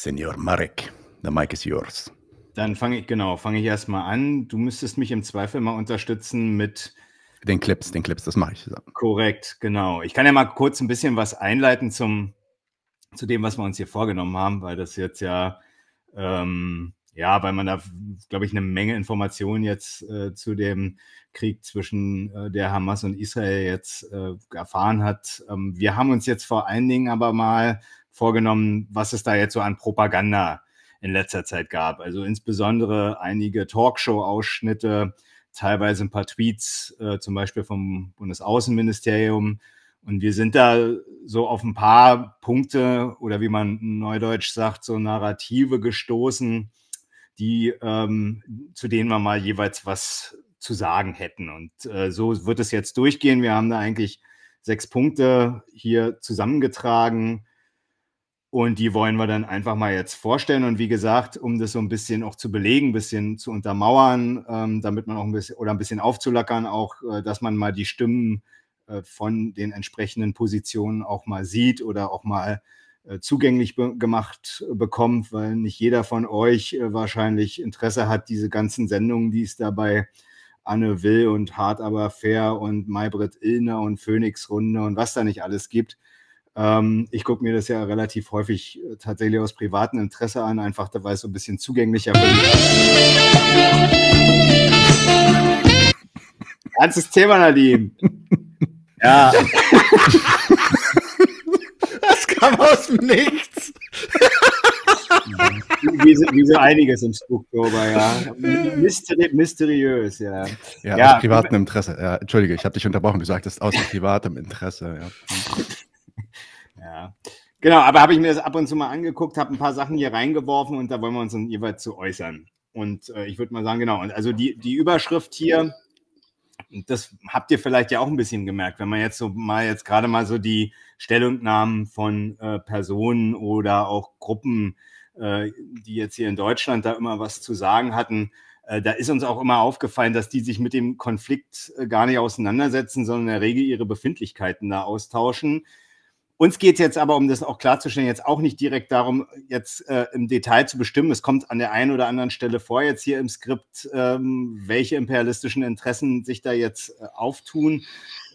Senior Marek, the mic is yours. Dann fange ich, genau, fange ich erstmal an. Du müsstest mich im Zweifel mal unterstützen mit. Den Clips, den Clips, das mache ich. Zusammen. Korrekt, genau. Ich kann ja mal kurz ein bisschen was einleiten zum, zu dem, was wir uns hier vorgenommen haben, weil das jetzt ja, ähm, ja, weil man da, glaube ich, eine Menge Informationen jetzt äh, zu dem Krieg zwischen äh, der Hamas und Israel jetzt äh, erfahren hat. Ähm, wir haben uns jetzt vor allen Dingen aber mal vorgenommen, was es da jetzt so an Propaganda in letzter Zeit gab. Also insbesondere einige Talkshow-Ausschnitte, teilweise ein paar Tweets, äh, zum Beispiel vom Bundesaußenministerium. Und wir sind da so auf ein paar Punkte oder wie man neudeutsch sagt, so Narrative gestoßen, die ähm, zu denen wir mal jeweils was zu sagen hätten. Und äh, so wird es jetzt durchgehen. Wir haben da eigentlich sechs Punkte hier zusammengetragen und die wollen wir dann einfach mal jetzt vorstellen. Und wie gesagt, um das so ein bisschen auch zu belegen, ein bisschen zu untermauern, ähm, damit man auch ein bisschen oder ein bisschen aufzulackern, auch, äh, dass man mal die Stimmen äh, von den entsprechenden Positionen auch mal sieht oder auch mal äh, zugänglich be gemacht bekommt, weil nicht jeder von euch äh, wahrscheinlich Interesse hat, diese ganzen Sendungen, die es dabei Anne Will und Hart aber fair und Maybrit Illner und Phoenix Runde und was da nicht alles gibt ähm, ich gucke mir das ja relativ häufig äh, tatsächlich aus privatem Interesse an, einfach da weil es so ein bisschen zugänglicher bin. Ganzes Thema, Nadine. Ja. Das kam aus dem Nichts. wie, so, wie so einiges im Spooktober, ja. Mysteri mysteriös, ja. Ja, ja. aus privatem Interesse. Ja, Entschuldige, ich habe dich unterbrochen. Du sagtest aus privatem Interesse, ja. Ja. Genau, aber habe ich mir das ab und zu mal angeguckt, habe ein paar Sachen hier reingeworfen und da wollen wir uns dann jeweils zu äußern. Und äh, ich würde mal sagen, genau, also die, die Überschrift hier, das habt ihr vielleicht ja auch ein bisschen gemerkt, wenn man jetzt so mal jetzt gerade mal so die Stellungnahmen von äh, Personen oder auch Gruppen, äh, die jetzt hier in Deutschland da immer was zu sagen hatten, äh, da ist uns auch immer aufgefallen, dass die sich mit dem Konflikt äh, gar nicht auseinandersetzen, sondern in der Regel ihre Befindlichkeiten da austauschen. Uns geht es jetzt aber, um das auch klarzustellen, jetzt auch nicht direkt darum, jetzt äh, im Detail zu bestimmen. Es kommt an der einen oder anderen Stelle vor, jetzt hier im Skript, ähm, welche imperialistischen Interessen sich da jetzt äh, auftun.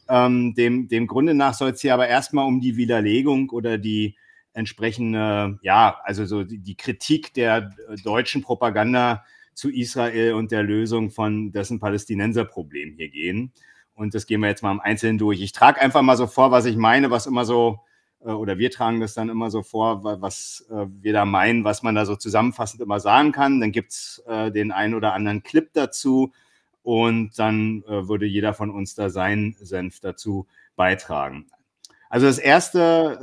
Ähm, dem, dem Grunde nach soll es hier aber erstmal um die Widerlegung oder die entsprechende, ja, also so die, die Kritik der äh, deutschen Propaganda zu Israel und der Lösung von dessen Palästinenserproblem hier gehen. Und das gehen wir jetzt mal im Einzelnen durch. Ich trage einfach mal so vor, was ich meine, was immer so äh, oder wir tragen das dann immer so vor, was äh, wir da meinen, was man da so zusammenfassend immer sagen kann. Dann gibt es äh, den einen oder anderen Clip dazu und dann würde jeder von uns da seinen Senf dazu beitragen. Also das erste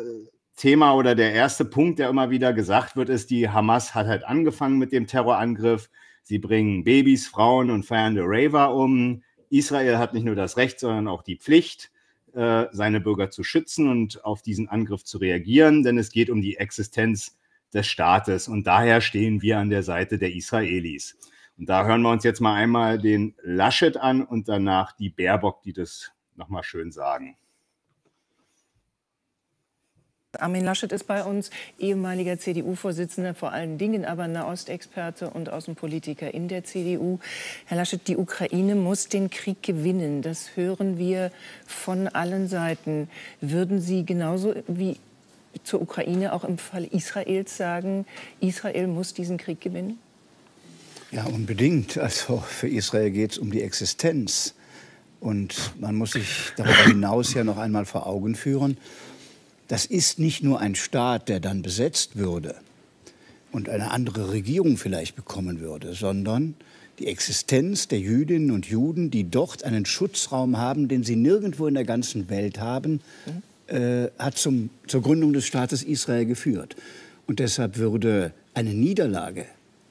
Thema oder der erste Punkt, der immer wieder gesagt wird, ist, die Hamas hat halt angefangen mit dem Terrorangriff. Sie bringen Babys, Frauen und feiernde Raver um. Israel hat nicht nur das Recht, sondern auch die Pflicht äh, seine Bürger zu schützen und auf diesen Angriff zu reagieren, denn es geht um die Existenz des Staates und daher stehen wir an der Seite der Israelis. Und da hören wir uns jetzt mal einmal den Laschet an und danach die Baerbock, die das nochmal schön sagen. Armin Laschet ist bei uns, ehemaliger CDU-Vorsitzender, vor allen Dingen aber Nahostexperte und Außenpolitiker in der CDU. Herr Laschet, die Ukraine muss den Krieg gewinnen. Das hören wir von allen Seiten. Würden Sie genauso wie zur Ukraine auch im Fall Israels sagen, Israel muss diesen Krieg gewinnen? Ja, unbedingt. Also für Israel geht es um die Existenz. Und man muss sich darüber hinaus ja noch einmal vor Augen führen, das ist nicht nur ein Staat, der dann besetzt würde und eine andere Regierung vielleicht bekommen würde, sondern die Existenz der Jüdinnen und Juden, die dort einen Schutzraum haben, den sie nirgendwo in der ganzen Welt haben, mhm. äh, hat zum, zur Gründung des Staates Israel geführt. Und deshalb würde eine Niederlage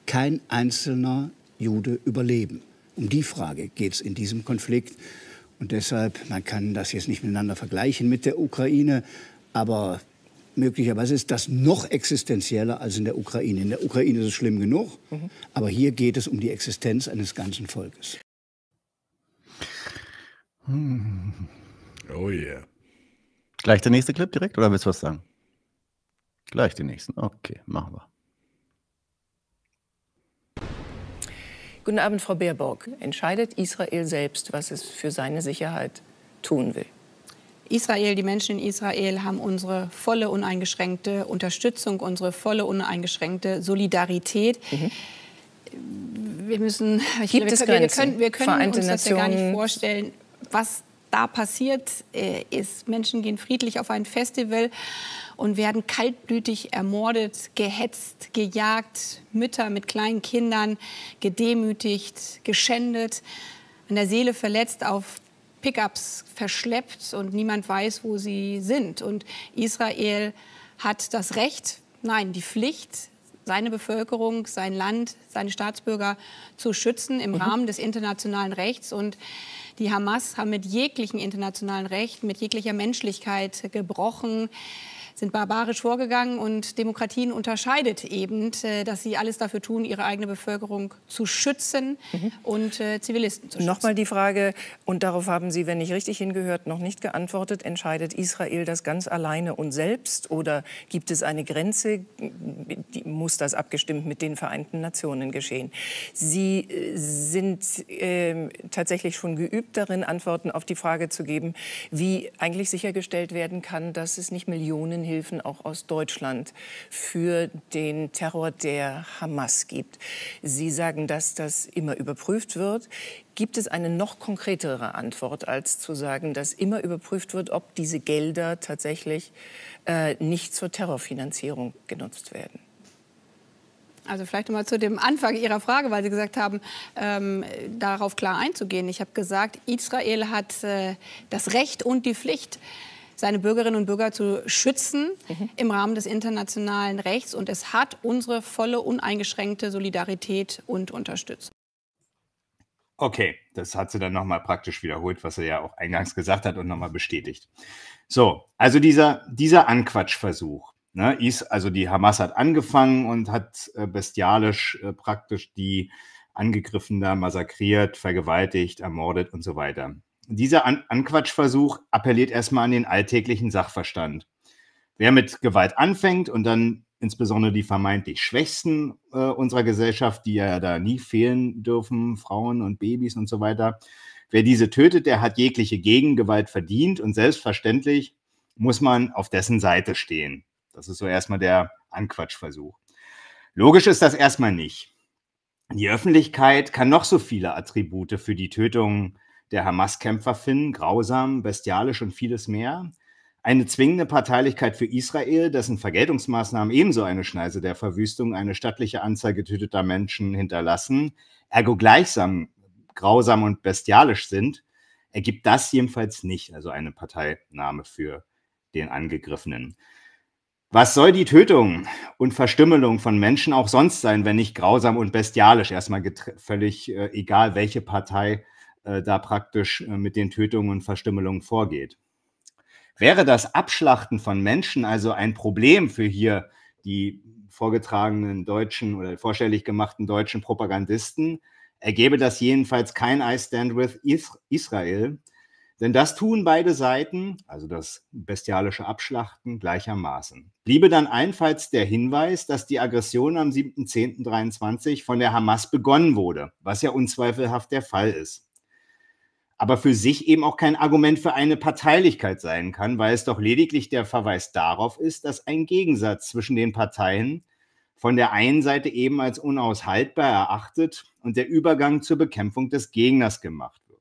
kein einzelner Jude überleben. Um die Frage geht es in diesem Konflikt. Und deshalb, man kann das jetzt nicht miteinander vergleichen mit der Ukraine, aber möglicherweise ist das noch existenzieller als in der Ukraine. In der Ukraine ist es schlimm genug, mhm. aber hier geht es um die Existenz eines ganzen Volkes. Oh yeah. Gleich der nächste Clip direkt oder willst du was sagen? Gleich den nächsten. Okay, machen wir. Guten Abend, Frau Baerbock. Entscheidet Israel selbst, was es für seine Sicherheit tun will? Israel, die Menschen in Israel haben unsere volle uneingeschränkte Unterstützung, unsere volle uneingeschränkte Solidarität. Mhm. Wir müssen, Gibt wir, es wir, Grenzen? wir können, wir können uns das ja gar nicht vorstellen, was da passiert äh, ist. Menschen gehen friedlich auf ein Festival und werden kaltblütig ermordet, gehetzt, gejagt, Mütter mit kleinen Kindern gedemütigt, geschändet, an der Seele verletzt, auf Pickups verschleppt und niemand weiß, wo sie sind. Und Israel hat das Recht, nein, die Pflicht, seine Bevölkerung, sein Land, seine Staatsbürger zu schützen im mhm. Rahmen des internationalen Rechts. Und die Hamas haben mit jeglichem internationalen Recht, mit jeglicher Menschlichkeit gebrochen sind barbarisch vorgegangen. Und Demokratien unterscheidet eben, äh, dass sie alles dafür tun, ihre eigene Bevölkerung zu schützen mhm. und äh, Zivilisten zu schützen. Nochmal die Frage, und darauf haben Sie, wenn ich richtig hingehört, noch nicht geantwortet, entscheidet Israel das ganz alleine und selbst oder gibt es eine Grenze, die, muss das abgestimmt mit den Vereinten Nationen geschehen? Sie äh, sind äh, tatsächlich schon geübt darin, Antworten auf die Frage zu geben, wie eigentlich sichergestellt werden kann, dass es nicht Millionen Hilfen auch aus Deutschland für den Terror der Hamas gibt. Sie sagen, dass das immer überprüft wird. Gibt es eine noch konkretere Antwort, als zu sagen, dass immer überprüft wird, ob diese Gelder tatsächlich äh, nicht zur Terrorfinanzierung genutzt werden? Also vielleicht nochmal zu dem Anfang Ihrer Frage, weil Sie gesagt haben, ähm, darauf klar einzugehen. Ich habe gesagt, Israel hat äh, das Recht und die Pflicht, seine Bürgerinnen und Bürger zu schützen mhm. im Rahmen des internationalen Rechts. Und es hat unsere volle, uneingeschränkte Solidarität und Unterstützung. Okay, das hat sie dann nochmal praktisch wiederholt, was er ja auch eingangs gesagt hat und nochmal bestätigt. So, also dieser, dieser Anquatschversuch. Ne, ist, also die Hamas hat angefangen und hat äh, bestialisch äh, praktisch die angegriffen da, massakriert, vergewaltigt, ermordet und so weiter dieser An Anquatschversuch appelliert erstmal an den alltäglichen Sachverstand. Wer mit Gewalt anfängt und dann insbesondere die vermeintlich Schwächsten äh, unserer Gesellschaft, die ja da nie fehlen dürfen, Frauen und Babys und so weiter, wer diese tötet, der hat jegliche Gegengewalt verdient und selbstverständlich muss man auf dessen Seite stehen. Das ist so erstmal der Anquatschversuch. Logisch ist das erstmal nicht. Die Öffentlichkeit kann noch so viele Attribute für die Tötung der Hamas-Kämpfer finden, grausam, bestialisch und vieles mehr. Eine zwingende Parteilichkeit für Israel, dessen Vergeltungsmaßnahmen ebenso eine Schneise der Verwüstung, eine stattliche Anzahl getöteter Menschen hinterlassen, ergo gleichsam grausam und bestialisch sind, ergibt das jedenfalls nicht, also eine Parteinahme für den Angegriffenen. Was soll die Tötung und Verstümmelung von Menschen auch sonst sein, wenn nicht grausam und bestialisch? Erstmal völlig äh, egal, welche Partei äh, da praktisch äh, mit den Tötungen und Verstümmelungen vorgeht. Wäre das Abschlachten von Menschen also ein Problem für hier die vorgetragenen deutschen oder vorstellig gemachten deutschen Propagandisten, ergebe das jedenfalls kein I stand with Israel, denn das tun beide Seiten, also das bestialische Abschlachten, gleichermaßen. Bliebe dann einfalls der Hinweis, dass die Aggression am 7.10.23 von der Hamas begonnen wurde, was ja unzweifelhaft der Fall ist aber für sich eben auch kein Argument für eine Parteilichkeit sein kann, weil es doch lediglich der Verweis darauf ist, dass ein Gegensatz zwischen den Parteien von der einen Seite eben als unaushaltbar erachtet und der Übergang zur Bekämpfung des Gegners gemacht wird.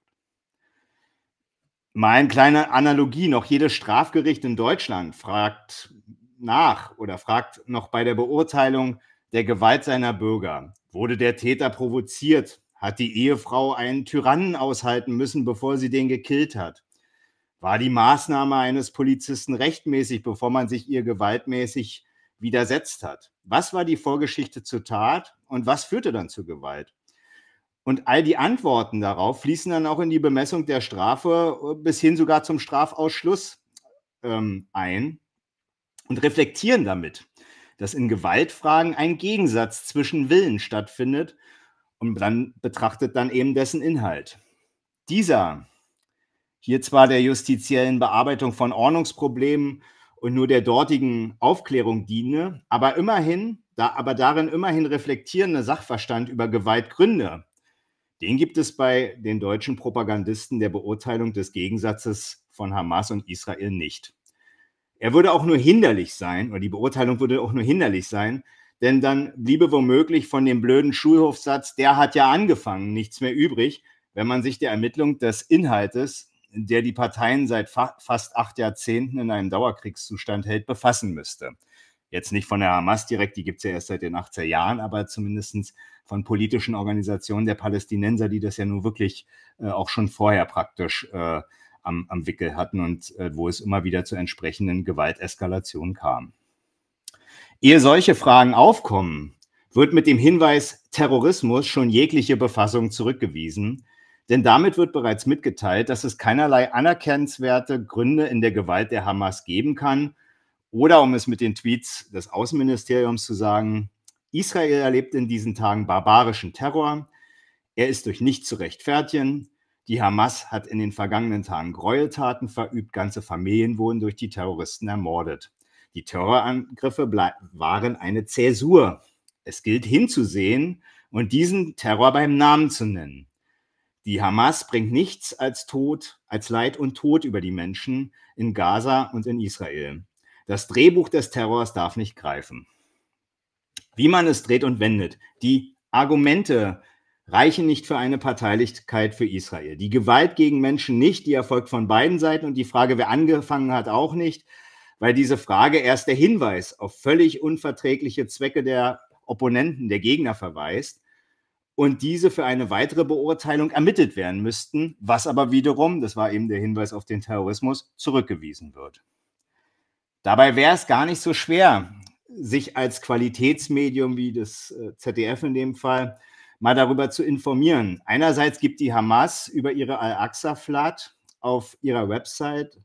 Mal eine kleine Analogie noch. Jedes Strafgericht in Deutschland fragt nach oder fragt noch bei der Beurteilung der Gewalt seiner Bürger, wurde der Täter provoziert hat die Ehefrau einen Tyrannen aushalten müssen, bevor sie den gekillt hat? War die Maßnahme eines Polizisten rechtmäßig, bevor man sich ihr gewaltmäßig widersetzt hat? Was war die Vorgeschichte zur Tat und was führte dann zu Gewalt? Und all die Antworten darauf fließen dann auch in die Bemessung der Strafe äh, bis hin sogar zum Strafausschluss ähm, ein und reflektieren damit, dass in Gewaltfragen ein Gegensatz zwischen Willen stattfindet und dann betrachtet dann eben dessen Inhalt. Dieser hier zwar der justiziellen Bearbeitung von Ordnungsproblemen und nur der dortigen Aufklärung diene, aber immerhin, da, aber darin immerhin reflektierende Sachverstand über Gewaltgründe. Den gibt es bei den deutschen Propagandisten der Beurteilung des Gegensatzes von Hamas und Israel nicht. Er würde auch nur hinderlich sein, oder die Beurteilung würde auch nur hinderlich sein, denn dann bliebe womöglich von dem blöden Schulhofsatz, der hat ja angefangen, nichts mehr übrig, wenn man sich der Ermittlung des Inhaltes, der die Parteien seit fa fast acht Jahrzehnten in einem Dauerkriegszustand hält, befassen müsste. Jetzt nicht von der Hamas direkt, die gibt es ja erst seit den 80er Jahren, aber zumindest von politischen Organisationen der Palästinenser, die das ja nun wirklich äh, auch schon vorher praktisch äh, am, am, Wickel hatten und äh, wo es immer wieder zu entsprechenden Gewalteskalationen kam. Ehe solche Fragen aufkommen, wird mit dem Hinweis Terrorismus schon jegliche Befassung zurückgewiesen, denn damit wird bereits mitgeteilt, dass es keinerlei anerkennenswerte Gründe in der Gewalt der Hamas geben kann. Oder um es mit den Tweets des Außenministeriums zu sagen, Israel erlebt in diesen Tagen barbarischen Terror. Er ist durch nichts zu rechtfertigen. Die Hamas hat in den vergangenen Tagen Gräueltaten verübt, ganze Familien wurden durch die Terroristen ermordet. Die Terrorangriffe waren eine Zäsur. Es gilt hinzusehen und diesen Terror beim Namen zu nennen. Die Hamas bringt nichts als Tod, als Leid und Tod über die Menschen in Gaza und in Israel. Das Drehbuch des Terrors darf nicht greifen. Wie man es dreht und wendet, die Argumente reichen nicht für eine Parteilichkeit für Israel. Die Gewalt gegen Menschen nicht, die erfolgt von beiden Seiten und die Frage, wer angefangen hat, auch nicht weil diese Frage erst der Hinweis auf völlig unverträgliche Zwecke der Opponenten, der Gegner verweist und diese für eine weitere Beurteilung ermittelt werden müssten, was aber wiederum, das war eben der Hinweis auf den Terrorismus, zurückgewiesen wird. Dabei wäre es gar nicht so schwer, sich als Qualitätsmedium wie das äh, ZDF in dem Fall mal darüber zu informieren. Einerseits gibt die Hamas über ihre Al-Aqsa-Flat auf ihrer Website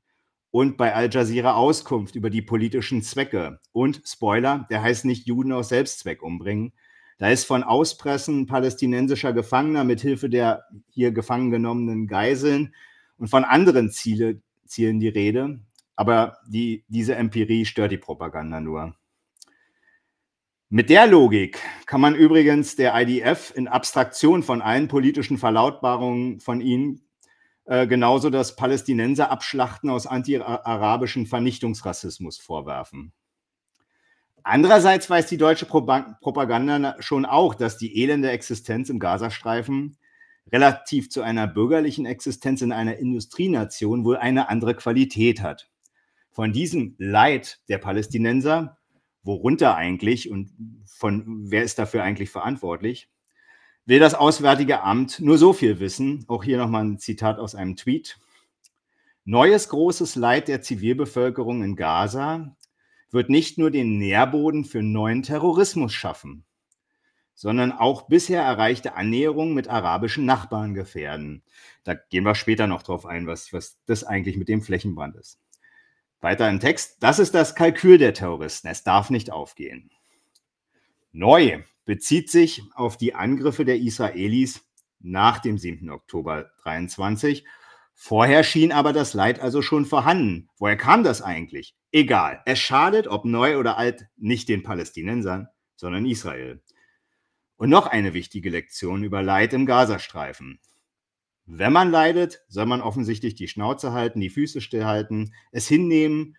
und bei Al Jazeera Auskunft über die politischen Zwecke. Und Spoiler, der heißt nicht Juden aus Selbstzweck umbringen. Da ist von Auspressen palästinensischer Gefangener mit Hilfe der hier gefangen genommenen Geiseln und von anderen Ziele, Zielen die Rede. Aber die, diese Empirie stört die Propaganda nur. Mit der Logik kann man übrigens der IDF in Abstraktion von allen politischen Verlautbarungen von ihnen äh, genauso das Palästinenser abschlachten aus anti Vernichtungsrassismus vorwerfen. Andererseits weiß die deutsche Propaganda schon auch, dass die elende Existenz im Gazastreifen relativ zu einer bürgerlichen Existenz in einer Industrienation wohl eine andere Qualität hat. Von diesem Leid der Palästinenser, worunter eigentlich und von wer ist dafür eigentlich verantwortlich, will das Auswärtige Amt nur so viel wissen. Auch hier nochmal ein Zitat aus einem Tweet. Neues großes Leid der Zivilbevölkerung in Gaza wird nicht nur den Nährboden für neuen Terrorismus schaffen, sondern auch bisher erreichte Annäherungen mit arabischen Nachbarn gefährden. Da gehen wir später noch drauf ein, was, was das eigentlich mit dem Flächenbrand ist. Weiter im Text, das ist das Kalkül der Terroristen, es darf nicht aufgehen. Neu bezieht sich auf die Angriffe der Israelis nach dem 7. Oktober 23. Vorher schien aber das Leid also schon vorhanden. Woher kam das eigentlich? Egal. Es schadet, ob neu oder alt, nicht den Palästinensern, sondern Israel. Und noch eine wichtige Lektion über Leid im Gazastreifen. Wenn man leidet, soll man offensichtlich die Schnauze halten, die Füße stillhalten, es hinnehmen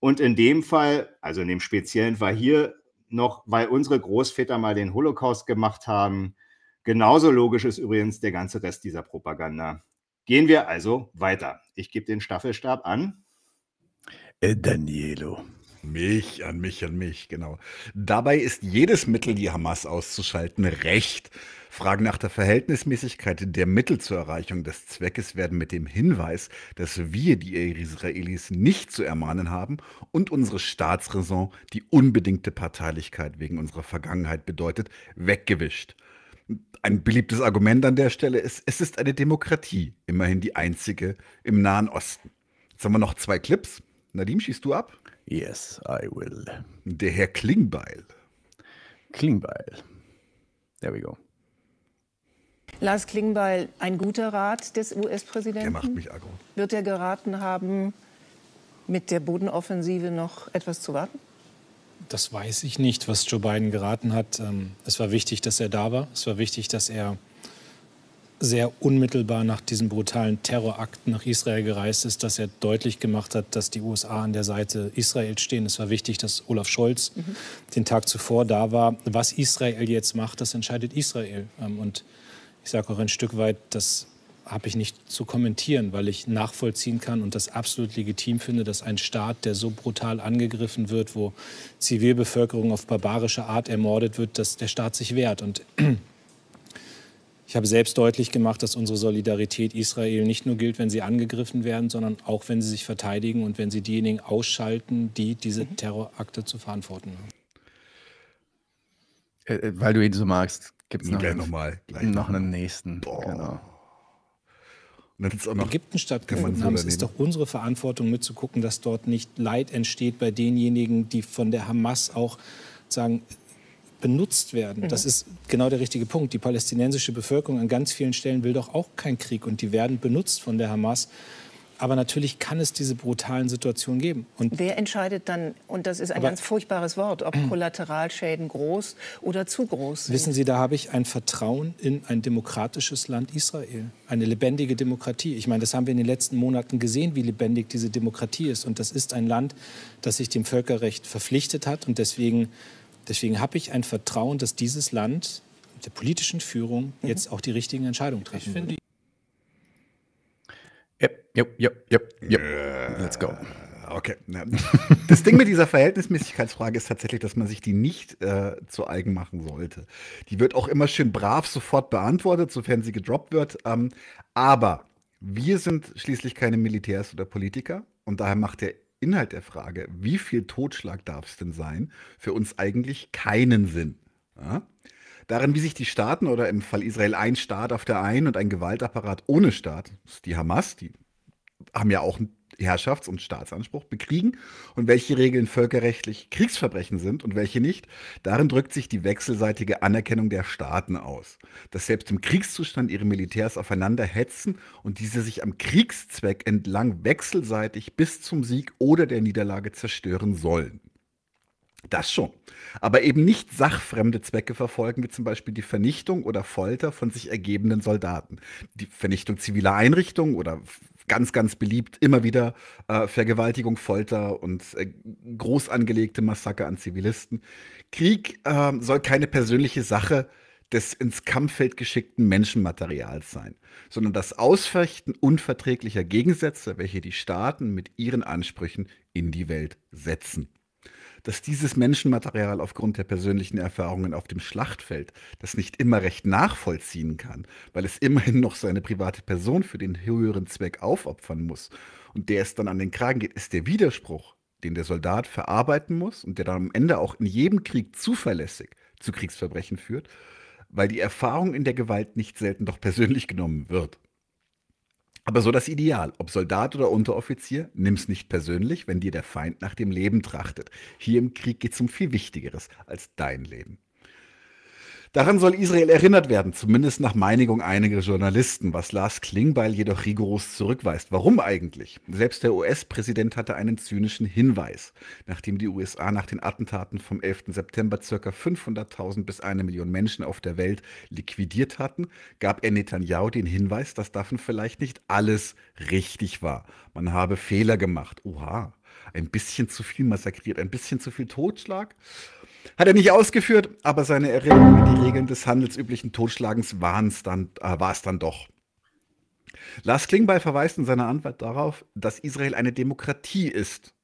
und in dem Fall, also in dem speziellen Fall hier, noch, weil unsere Großväter mal den Holocaust gemacht haben. Genauso logisch ist übrigens der ganze Rest dieser Propaganda. Gehen wir also weiter. Ich gebe den Staffelstab an. Äh, Danielo. Mich, an mich, an mich, genau. Dabei ist jedes Mittel, die Hamas auszuschalten, Recht. Fragen nach der Verhältnismäßigkeit der Mittel zur Erreichung des Zweckes werden mit dem Hinweis, dass wir die Israelis nicht zu ermahnen haben und unsere Staatsräson die unbedingte Parteilichkeit wegen unserer Vergangenheit bedeutet, weggewischt. Ein beliebtes Argument an der Stelle ist, es ist eine Demokratie, immerhin die einzige im Nahen Osten. Jetzt haben wir noch zwei Clips. Nadim, schießt du ab? Yes, I will. Der Herr Klingbeil. Klingbeil. There we go. Lars Klingbeil, ein guter Rat des US-Präsidenten. Der macht mich aggro. Wird er geraten haben, mit der Bodenoffensive noch etwas zu warten? Das weiß ich nicht, was Joe Biden geraten hat. Ähm, es war wichtig, dass er da war. Es war wichtig, dass er sehr unmittelbar nach diesen brutalen Terrorakten nach Israel gereist ist, dass er deutlich gemacht hat, dass die USA an der Seite Israels stehen. Es war wichtig, dass Olaf Scholz mhm. den Tag zuvor da war. Was Israel jetzt macht, das entscheidet Israel. Ähm, und ich sage auch ein Stück weit, das habe ich nicht zu kommentieren, weil ich nachvollziehen kann und das absolut legitim finde, dass ein Staat, der so brutal angegriffen wird, wo Zivilbevölkerung auf barbarische Art ermordet wird, dass der Staat sich wehrt. Und ich habe selbst deutlich gemacht, dass unsere Solidarität Israel nicht nur gilt, wenn sie angegriffen werden, sondern auch, wenn sie sich verteidigen und wenn sie diejenigen ausschalten, die diese mhm. Terrorakte zu verantworten haben. Äh, äh, weil du ihn so magst, gibt es noch, noch, noch einen ne? nächsten. Boah. Genau. Und noch in Ägypten stattgefunden haben. Es ist doch unsere Verantwortung mitzugucken, dass dort nicht Leid entsteht bei denjenigen, die von der Hamas auch sagen, benutzt werden. Mhm. Das ist genau der richtige Punkt. Die palästinensische Bevölkerung an ganz vielen Stellen will doch auch keinen Krieg und die werden benutzt von der Hamas. Aber natürlich kann es diese brutalen Situationen geben. Und Wer entscheidet dann, und das ist ein ganz furchtbares Wort, ob Kollateralschäden groß oder zu groß sind? Wissen Sie, da habe ich ein Vertrauen in ein demokratisches Land Israel, eine lebendige Demokratie. Ich meine, das haben wir in den letzten Monaten gesehen, wie lebendig diese Demokratie ist. Und das ist ein Land, das sich dem Völkerrecht verpflichtet hat und deswegen Deswegen habe ich ein Vertrauen, dass dieses Land mit der politischen Führung mhm. jetzt auch die richtigen Entscheidungen treffen ich wird. Yep, yep, yep, yep, yep. Let's go. Okay. Das Ding mit dieser Verhältnismäßigkeitsfrage ist tatsächlich, dass man sich die nicht äh, zu eigen machen sollte. Die wird auch immer schön brav sofort beantwortet, sofern sie gedroppt wird. Ähm, aber wir sind schließlich keine Militärs oder Politiker und daher macht der Inhalt der Frage, wie viel Totschlag darf es denn sein, für uns eigentlich keinen Sinn. Ja? Darin, wie sich die Staaten oder im Fall Israel ein Staat auf der einen und ein Gewaltapparat ohne Staat, die Hamas, die haben ja auch einen Herrschafts- und Staatsanspruch bekriegen und welche Regeln völkerrechtlich Kriegsverbrechen sind und welche nicht. Darin drückt sich die wechselseitige Anerkennung der Staaten aus, dass selbst im Kriegszustand ihre Militärs aufeinander hetzen und diese sich am Kriegszweck entlang wechselseitig bis zum Sieg oder der Niederlage zerstören sollen. Das schon. Aber eben nicht sachfremde Zwecke verfolgen, wie zum Beispiel die Vernichtung oder Folter von sich ergebenden Soldaten, die Vernichtung ziviler Einrichtungen oder ganz, ganz beliebt, immer wieder äh, Vergewaltigung, Folter und äh, groß angelegte Massaker an Zivilisten. Krieg äh, soll keine persönliche Sache des ins Kampffeld geschickten Menschenmaterials sein, sondern das Ausfechten unverträglicher Gegensätze, welche die Staaten mit ihren Ansprüchen in die Welt setzen dass dieses Menschenmaterial aufgrund der persönlichen Erfahrungen auf dem Schlachtfeld das nicht immer recht nachvollziehen kann, weil es immerhin noch seine private Person für den höheren Zweck aufopfern muss und der es dann an den Kragen geht, ist der Widerspruch, den der Soldat verarbeiten muss und der dann am Ende auch in jedem Krieg zuverlässig zu Kriegsverbrechen führt, weil die Erfahrung in der Gewalt nicht selten doch persönlich genommen wird. Aber so das Ideal, ob Soldat oder Unteroffizier, nimm's nicht persönlich, wenn dir der Feind nach dem Leben trachtet. Hier im Krieg geht's um viel Wichtigeres als dein Leben. Daran soll Israel erinnert werden, zumindest nach Meinigung einiger Journalisten, was Lars Klingbeil jedoch rigoros zurückweist. Warum eigentlich? Selbst der US-Präsident hatte einen zynischen Hinweis, nachdem die USA nach den Attentaten vom 11. September ca. 500.000 bis eine Million Menschen auf der Welt liquidiert hatten, gab er Netanyahu den Hinweis, dass davon vielleicht nicht alles richtig war. Man habe Fehler gemacht. Oha, ein bisschen zu viel massakriert, ein bisschen zu viel Totschlag. Hat er nicht ausgeführt, aber seine Erinnerung an die Regeln des handelsüblichen Totschlagens war es äh, dann, doch. Lars Klingbeil verweist in seiner Antwort darauf, dass Israel eine Demokratie ist.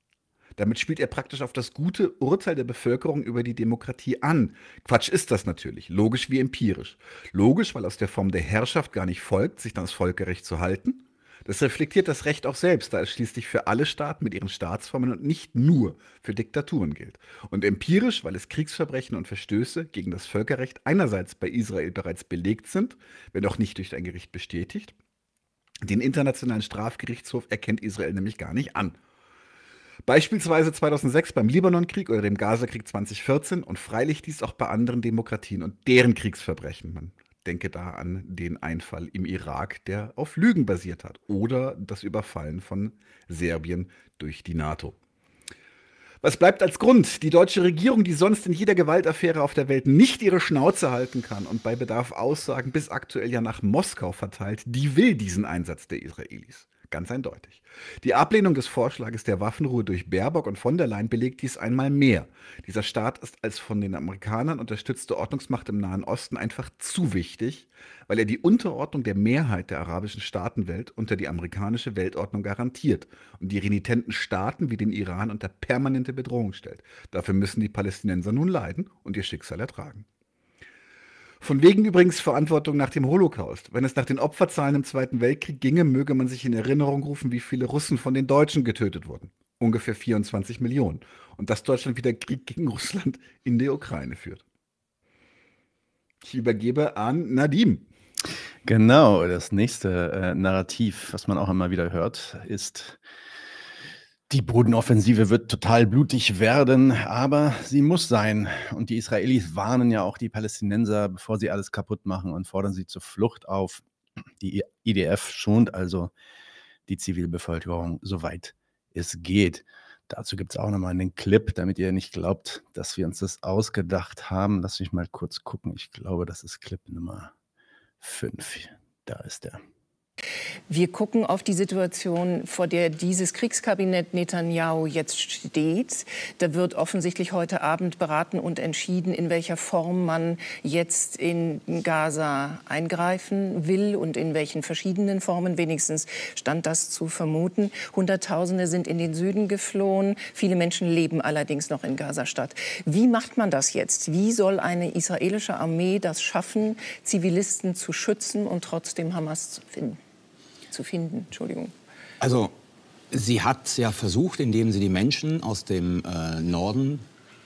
Damit spielt er praktisch auf das gute Urteil der Bevölkerung über die Demokratie an. Quatsch ist das natürlich, logisch wie empirisch. Logisch, weil aus der Form der Herrschaft gar nicht folgt, sich dann das Völkerrecht zu halten. Das reflektiert das Recht auch selbst, da es schließlich für alle Staaten mit ihren Staatsformen und nicht nur für Diktaturen gilt. Und empirisch, weil es Kriegsverbrechen und Verstöße gegen das Völkerrecht einerseits bei Israel bereits belegt sind, wenn auch nicht durch ein Gericht bestätigt. Den Internationalen Strafgerichtshof erkennt Israel nämlich gar nicht an. Beispielsweise 2006 beim Libanonkrieg oder dem Gazakrieg 2014 und freilich dies auch bei anderen Demokratien und deren Kriegsverbrechen. Man denke da an den Einfall im Irak, der auf Lügen basiert hat, oder das Überfallen von Serbien durch die NATO. Was bleibt als Grund? Die deutsche Regierung, die sonst in jeder Gewaltaffäre auf der Welt nicht ihre Schnauze halten kann und bei Bedarf Aussagen bis aktuell ja nach Moskau verteilt, die will diesen Einsatz der Israelis. Ganz eindeutig. Die Ablehnung des Vorschlages der Waffenruhe durch Baerbock und von der Leyen belegt dies einmal mehr. Dieser Staat ist als von den Amerikanern unterstützte Ordnungsmacht im Nahen Osten einfach zu wichtig, weil er die Unterordnung der Mehrheit der arabischen Staatenwelt unter die amerikanische Weltordnung garantiert und die renitenten Staaten wie den Iran unter permanente Bedrohung stellt. Dafür müssen die Palästinenser nun leiden und ihr Schicksal ertragen. Von wegen übrigens Verantwortung nach dem Holocaust. Wenn es nach den Opferzahlen im Zweiten Weltkrieg ginge, möge man sich in Erinnerung rufen, wie viele Russen von den Deutschen getötet wurden. Ungefähr 24 Millionen. Und dass Deutschland wieder Krieg gegen Russland in der Ukraine führt. Ich übergebe an Nadim. Genau, das nächste äh, Narrativ, was man auch immer wieder hört, ist die Bodenoffensive wird total blutig werden, aber sie muss sein. Und die Israelis warnen ja auch die Palästinenser, bevor sie alles kaputt machen und fordern sie zur Flucht auf. Die IDF schont also die Zivilbevölkerung, soweit es geht. Dazu gibt es auch nochmal einen Clip, damit ihr nicht glaubt, dass wir uns das ausgedacht haben. Lass mich mal kurz gucken. Ich glaube, das ist Clip Nummer 5. Da ist er. Wir gucken auf die Situation, vor der dieses Kriegskabinett Netanyahu jetzt steht. Da wird offensichtlich heute Abend beraten und entschieden, in welcher Form man jetzt in Gaza eingreifen will und in welchen verschiedenen Formen. Wenigstens stand das zu vermuten. Hunderttausende sind in den Süden geflohen. Viele Menschen leben allerdings noch in Gaza-Stadt. Wie macht man das jetzt? Wie soll eine israelische Armee das schaffen, Zivilisten zu schützen und trotzdem Hamas zu finden? zu finden? Entschuldigung. Also sie hat ja versucht, indem sie die Menschen aus dem äh, Norden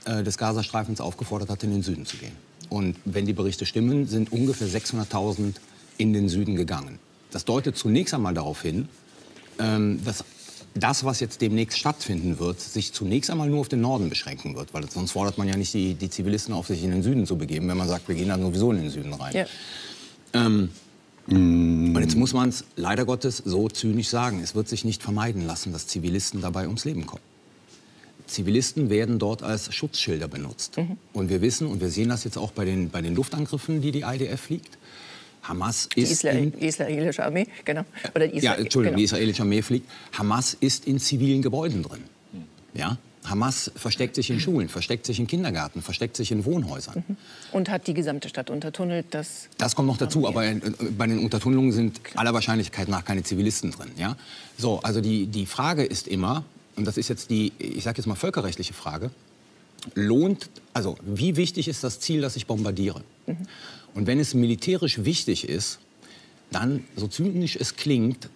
äh, des Gazastreifens aufgefordert hat, in den Süden zu gehen. Und wenn die Berichte stimmen, sind ungefähr 600.000 in den Süden gegangen. Das deutet zunächst einmal darauf hin, ähm, dass das, was jetzt demnächst stattfinden wird, sich zunächst einmal nur auf den Norden beschränken wird. Weil sonst fordert man ja nicht die, die Zivilisten auf, sich in den Süden zu begeben, wenn man sagt, wir gehen dann sowieso in den Süden rein. Ja. Ähm, Mm. Und jetzt muss man es leider Gottes so zynisch sagen. Es wird sich nicht vermeiden lassen, dass Zivilisten dabei ums Leben kommen. Zivilisten werden dort als Schutzschilder benutzt. Mhm. Und wir wissen, und wir sehen das jetzt auch bei den, bei den Luftangriffen, die die IDF fliegt, Hamas ist die Isla in, israelische Armee, genau. Oder Isra ja, Entschuldigung, genau. die israelische Armee fliegt. Hamas ist in zivilen Gebäuden drin. Mhm. Ja? Hamas versteckt sich in Schulen, versteckt sich in Kindergärten, versteckt sich in Wohnhäusern. Mhm. Und hat die gesamte Stadt untertunnelt. Das, das kommt noch dazu, aber äh, bei den Untertunnelungen sind Klar. aller Wahrscheinlichkeit nach keine Zivilisten drin. Ja? So, also die, die Frage ist immer, und das ist jetzt die, ich sage jetzt mal völkerrechtliche Frage, lohnt, also wie wichtig ist das Ziel, das ich bombardiere? Mhm. Und wenn es militärisch wichtig ist, dann, so zynisch es klingt,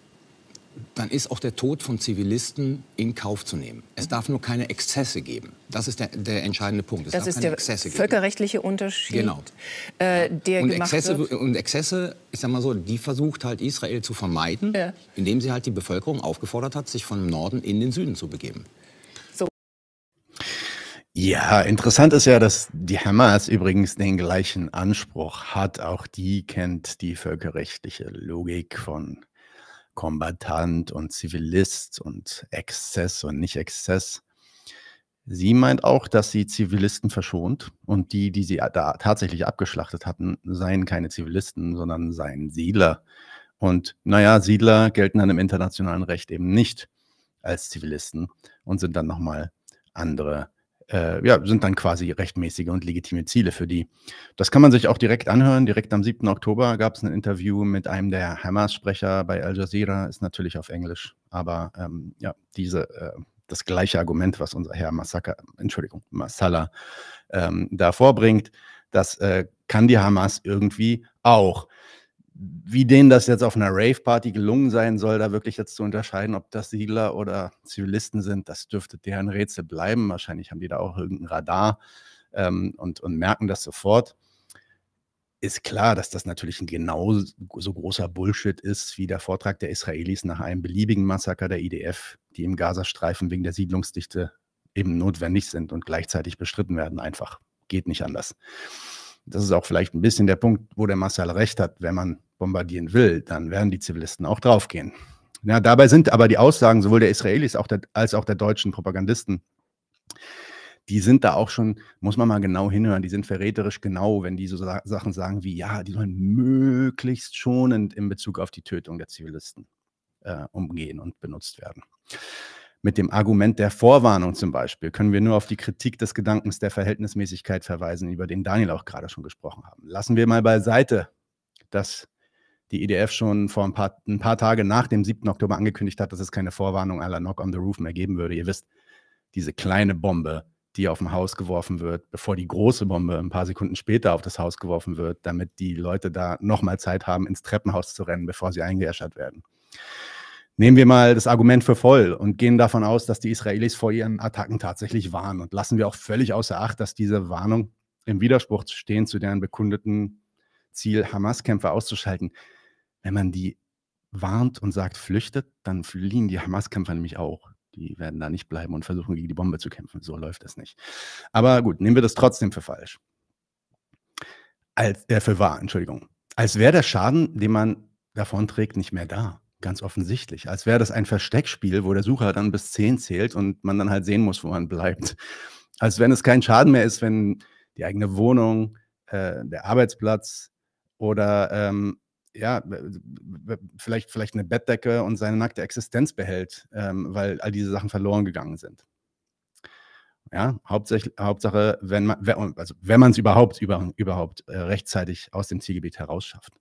dann ist auch der Tod von Zivilisten in Kauf zu nehmen. Es darf nur keine Exzesse geben. Das ist der, der entscheidende Punkt. Es das ist der Exzesse völkerrechtliche geben. Unterschied, genau. Äh, der und gemacht Exzesse, wird. Und Exzesse, ich sag mal so, die versucht halt Israel zu vermeiden, ja. indem sie halt die Bevölkerung aufgefordert hat, sich vom Norden in den Süden zu begeben. Ja, interessant ist ja, dass die Hamas übrigens den gleichen Anspruch hat. Auch die kennt die völkerrechtliche Logik von Kombatant und Zivilist und Exzess und nicht Exzess. Sie meint auch, dass sie Zivilisten verschont und die, die sie da tatsächlich abgeschlachtet hatten, seien keine Zivilisten, sondern seien Siedler. Und naja, Siedler gelten dann im internationalen Recht eben nicht als Zivilisten und sind dann nochmal andere äh, ja, sind dann quasi rechtmäßige und legitime Ziele für die. Das kann man sich auch direkt anhören. Direkt am 7. Oktober gab es ein Interview mit einem der Hamas-Sprecher bei Al Jazeera, ist natürlich auf Englisch, aber ähm, ja, diese, äh, das gleiche Argument, was unser Herr Massaker, Entschuldigung, Massala ähm, da vorbringt, das äh, kann die Hamas irgendwie auch wie denen das jetzt auf einer Rave-Party gelungen sein soll, da wirklich jetzt zu unterscheiden, ob das Siedler oder Zivilisten sind, das dürfte deren Rätsel bleiben. Wahrscheinlich haben die da auch irgendein Radar ähm, und, und merken das sofort. Ist klar, dass das natürlich ein genauso großer Bullshit ist wie der Vortrag der Israelis nach einem beliebigen Massaker der IDF, die im Gazastreifen wegen der Siedlungsdichte eben notwendig sind und gleichzeitig bestritten werden. Einfach geht nicht anders das ist auch vielleicht ein bisschen der Punkt, wo der Marcel recht hat, wenn man bombardieren will, dann werden die Zivilisten auch draufgehen. Ja, dabei sind aber die Aussagen sowohl der Israelis auch der, als auch der deutschen Propagandisten, die sind da auch schon, muss man mal genau hinhören, die sind verräterisch genau, wenn die so sa Sachen sagen wie, ja, die sollen möglichst schonend in Bezug auf die Tötung der Zivilisten äh, umgehen und benutzt werden. Mit dem Argument der Vorwarnung zum Beispiel können wir nur auf die Kritik des Gedankens der Verhältnismäßigkeit verweisen, über den Daniel auch gerade schon gesprochen haben. Lassen wir mal beiseite, dass die EDF schon vor ein paar, ein paar Tage nach dem 7. Oktober angekündigt hat, dass es keine Vorwarnung aller Knock on the Roof mehr geben würde. Ihr wisst, diese kleine Bombe, die auf ein Haus geworfen wird, bevor die große Bombe ein paar Sekunden später auf das Haus geworfen wird, damit die Leute da nochmal Zeit haben, ins Treppenhaus zu rennen, bevor sie eingeäschert werden. Nehmen wir mal das Argument für voll und gehen davon aus, dass die Israelis vor ihren Attacken tatsächlich warnen und lassen wir auch völlig außer Acht, dass diese Warnung im Widerspruch stehen zu deren bekundeten Ziel, Hamas-Kämpfer auszuschalten wenn man die warnt und sagt, flüchtet, dann fliehen die Hamas-Kämpfer nämlich auch. Die werden da nicht bleiben und versuchen, gegen die Bombe zu kämpfen. So läuft das nicht. Aber gut, nehmen wir das trotzdem für falsch. Als, äh, für wahr, Entschuldigung. Als wäre der Schaden, den man davonträgt, nicht mehr da. Ganz offensichtlich. Als wäre das ein Versteckspiel, wo der Sucher dann bis 10 zählt und man dann halt sehen muss, wo man bleibt. Als wenn es kein Schaden mehr ist, wenn die eigene Wohnung, äh, der Arbeitsplatz oder ähm, ja, vielleicht, vielleicht eine Bettdecke und seine nackte Existenz behält, ähm, weil all diese Sachen verloren gegangen sind. Ja, hauptsächlich, Hauptsache, wenn man, also wenn man es überhaupt, über, überhaupt äh, rechtzeitig aus dem Zielgebiet herausschafft.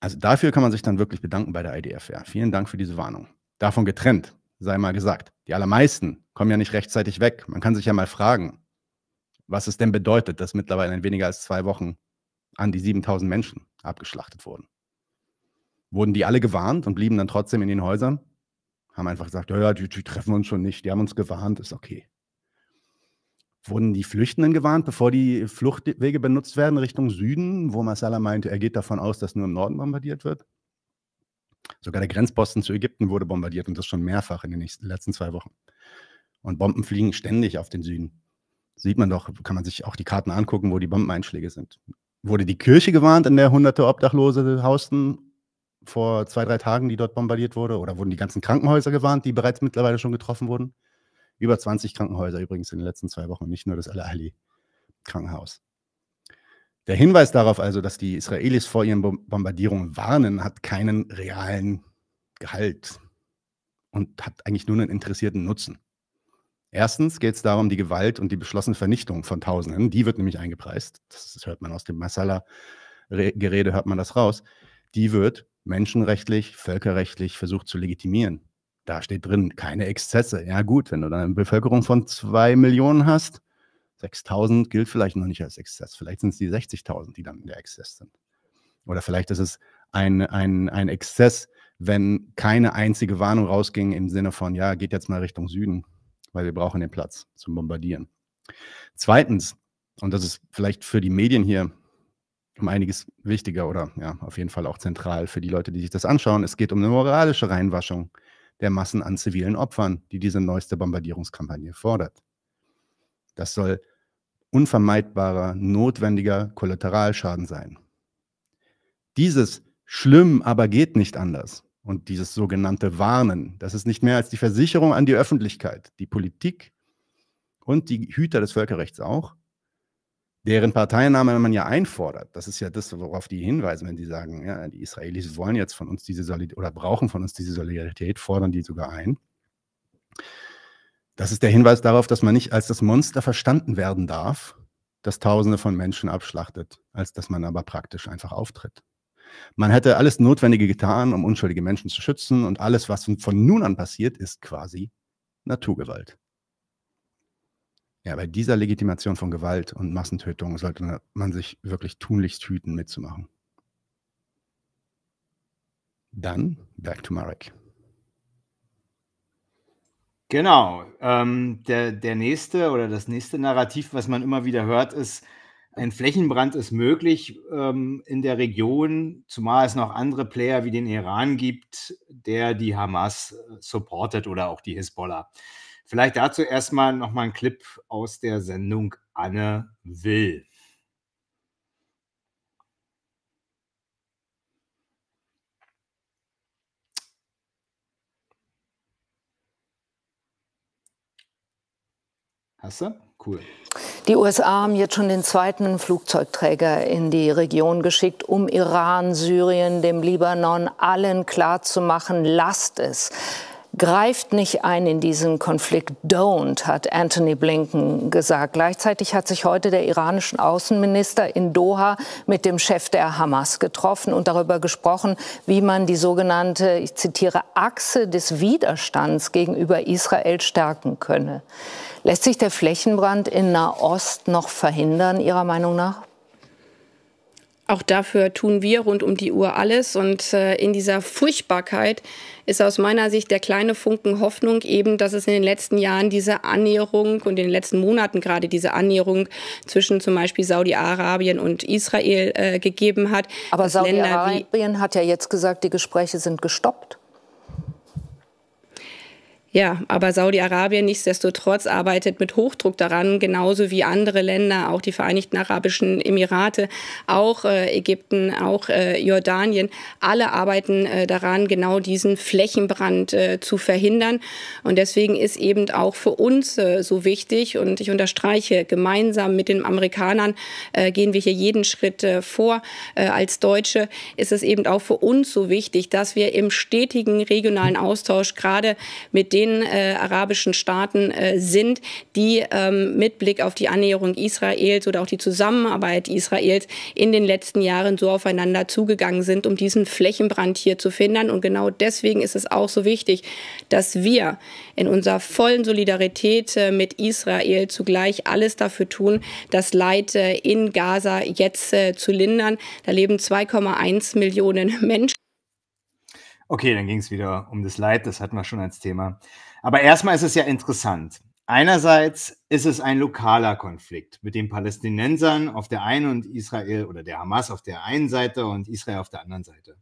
Also dafür kann man sich dann wirklich bedanken bei der IDFR. Vielen Dank für diese Warnung. Davon getrennt, sei mal gesagt. Die allermeisten kommen ja nicht rechtzeitig weg. Man kann sich ja mal fragen, was es denn bedeutet, dass mittlerweile in weniger als zwei Wochen an die 7000 Menschen abgeschlachtet wurden. Wurden die alle gewarnt und blieben dann trotzdem in den Häusern? Haben einfach gesagt, ja, die, die treffen uns schon nicht, die haben uns gewarnt, ist okay. Wurden die Flüchtenden gewarnt, bevor die Fluchtwege benutzt werden Richtung Süden, wo Masala meinte, er geht davon aus, dass nur im Norden bombardiert wird? Sogar der Grenzposten zu Ägypten wurde bombardiert und das schon mehrfach in den nächsten, letzten zwei Wochen. Und Bomben fliegen ständig auf den Süden. Sieht man doch, kann man sich auch die Karten angucken, wo die Bombeneinschläge sind wurde die Kirche gewarnt, in der hunderte Obdachlose hausten vor zwei, drei Tagen, die dort bombardiert wurde? Oder wurden die ganzen Krankenhäuser gewarnt, die bereits mittlerweile schon getroffen wurden? Über 20 Krankenhäuser übrigens in den letzten zwei Wochen, nicht nur das Al-Ali-Krankenhaus. Der Hinweis darauf also, dass die Israelis vor ihren Bombardierungen warnen, hat keinen realen Gehalt und hat eigentlich nur einen interessierten Nutzen. Erstens geht es darum, die Gewalt und die beschlossene Vernichtung von Tausenden, die wird nämlich eingepreist. Das hört man aus dem Masala-Gerede, hört man das raus. Die wird menschenrechtlich, völkerrechtlich versucht zu legitimieren. Da steht drin, keine Exzesse. Ja, gut, wenn du dann eine Bevölkerung von zwei Millionen hast, 6000 gilt vielleicht noch nicht als Exzess. Vielleicht sind es die 60.000, die dann in der Exzess sind. Oder vielleicht ist es ein, ein, ein Exzess, wenn keine einzige Warnung rausging im Sinne von, ja, geht jetzt mal Richtung Süden weil wir brauchen den Platz zum Bombardieren. Zweitens, und das ist vielleicht für die Medien hier um einiges wichtiger oder ja, auf jeden Fall auch zentral für die Leute, die sich das anschauen, es geht um eine moralische Reinwaschung der Massen an zivilen Opfern, die diese neueste Bombardierungskampagne fordert. Das soll unvermeidbarer, notwendiger Kollateralschaden sein. Dieses Schlimm, aber geht nicht anders und dieses sogenannte Warnen. Das ist nicht mehr als die Versicherung an die Öffentlichkeit, die Politik und die Hüter des Völkerrechts auch, deren Parteinahme man ja einfordert. Das ist ja das, worauf die hinweisen, wenn die sagen, ja, die Israelis wollen jetzt von uns diese Solidarität oder brauchen von uns diese Solidarität, fordern die sogar ein. Das ist der Hinweis darauf, dass man nicht als das Monster verstanden werden darf, das Tausende von Menschen abschlachtet, als dass man aber praktisch einfach auftritt. Man hätte alles Notwendige getan, um unschuldige Menschen zu schützen und alles, was von nun an passiert, ist quasi Naturgewalt. Ja, bei dieser Legitimation von Gewalt und Massentötung sollte man sich wirklich tunlichst hüten, mitzumachen. Dann back to Marek. Genau. Ähm, der, der nächste oder das nächste Narrativ, was man immer wieder hört, ist, ein Flächenbrand ist möglich ähm, in der Region, zumal es noch andere Player wie den Iran gibt, der die Hamas äh, supportet oder auch die Hisbollah. Vielleicht dazu erstmal nochmal ein Clip aus der Sendung Anne Will. Hast du? Cool. Die USA haben jetzt schon den zweiten Flugzeugträger in die Region geschickt, um Iran, Syrien, dem Libanon allen klarzumachen, lasst es greift nicht ein in diesen Konflikt, don't, hat Anthony Blinken gesagt. Gleichzeitig hat sich heute der iranische Außenminister in Doha mit dem Chef der Hamas getroffen und darüber gesprochen, wie man die sogenannte, ich zitiere, Achse des Widerstands gegenüber Israel stärken könne. Lässt sich der Flächenbrand in Nahost noch verhindern, Ihrer Meinung nach? Auch dafür tun wir rund um die Uhr alles. Und äh, in dieser Furchtbarkeit ist aus meiner Sicht der kleine Funken Hoffnung eben, dass es in den letzten Jahren diese Annäherung und in den letzten Monaten gerade diese Annäherung zwischen zum Beispiel Saudi-Arabien und Israel äh, gegeben hat. Aber Saudi-Arabien hat ja jetzt gesagt, die Gespräche sind gestoppt. Ja, aber Saudi-Arabien nichtsdestotrotz arbeitet mit Hochdruck daran, genauso wie andere Länder, auch die Vereinigten Arabischen Emirate, auch äh, Ägypten, auch äh, Jordanien. Alle arbeiten äh, daran, genau diesen Flächenbrand zu verhindern. Und deswegen ist eben auch für uns so wichtig, und ich unterstreiche, gemeinsam mit den Amerikanern gehen wir hier jeden Schritt vor. als Deutsche ist es eben auch für uns so wichtig, dass wir im stetigen regionalen Austausch gerade mit den zehn äh, arabischen Staaten äh, sind, die ähm, mit Blick auf die Annäherung Israels oder auch die Zusammenarbeit Israels in den letzten Jahren so aufeinander zugegangen sind, um diesen Flächenbrand hier zu verhindern. Und genau deswegen ist es auch so wichtig, dass wir in unserer vollen Solidarität äh, mit Israel zugleich alles dafür tun, das Leid äh, in Gaza jetzt äh, zu lindern. Da leben 2,1 Millionen Menschen. Okay, dann ging es wieder um das Leid, das hatten wir schon als Thema. Aber erstmal ist es ja interessant. Einerseits ist es ein lokaler Konflikt mit den Palästinensern auf der einen und Israel oder der Hamas auf der einen Seite und Israel auf der anderen Seite.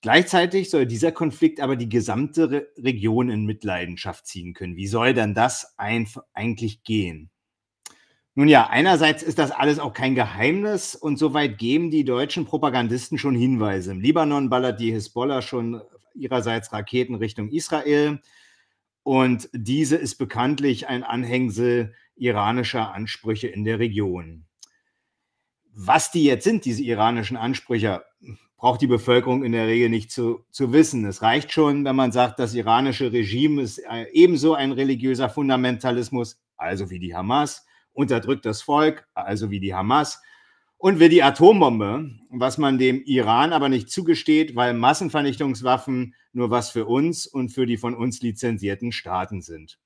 Gleichzeitig soll dieser Konflikt aber die gesamte Re Region in Mitleidenschaft ziehen können. Wie soll dann das eigentlich gehen? Nun ja, einerseits ist das alles auch kein Geheimnis und soweit geben die deutschen Propagandisten schon Hinweise. Im Libanon ballert die Hisbollah schon ihrerseits Raketen Richtung Israel und diese ist bekanntlich ein Anhängsel iranischer Ansprüche in der Region. Was die jetzt sind, diese iranischen Ansprüche, braucht die Bevölkerung in der Regel nicht zu, zu wissen. Es reicht schon, wenn man sagt, das iranische Regime ist äh, ebenso ein religiöser Fundamentalismus, also wie die Hamas unterdrückt das Volk, also wie die Hamas, und will die Atombombe, was man dem Iran aber nicht zugesteht, weil Massenvernichtungswaffen nur was für uns und für die von uns lizenzierten Staaten sind.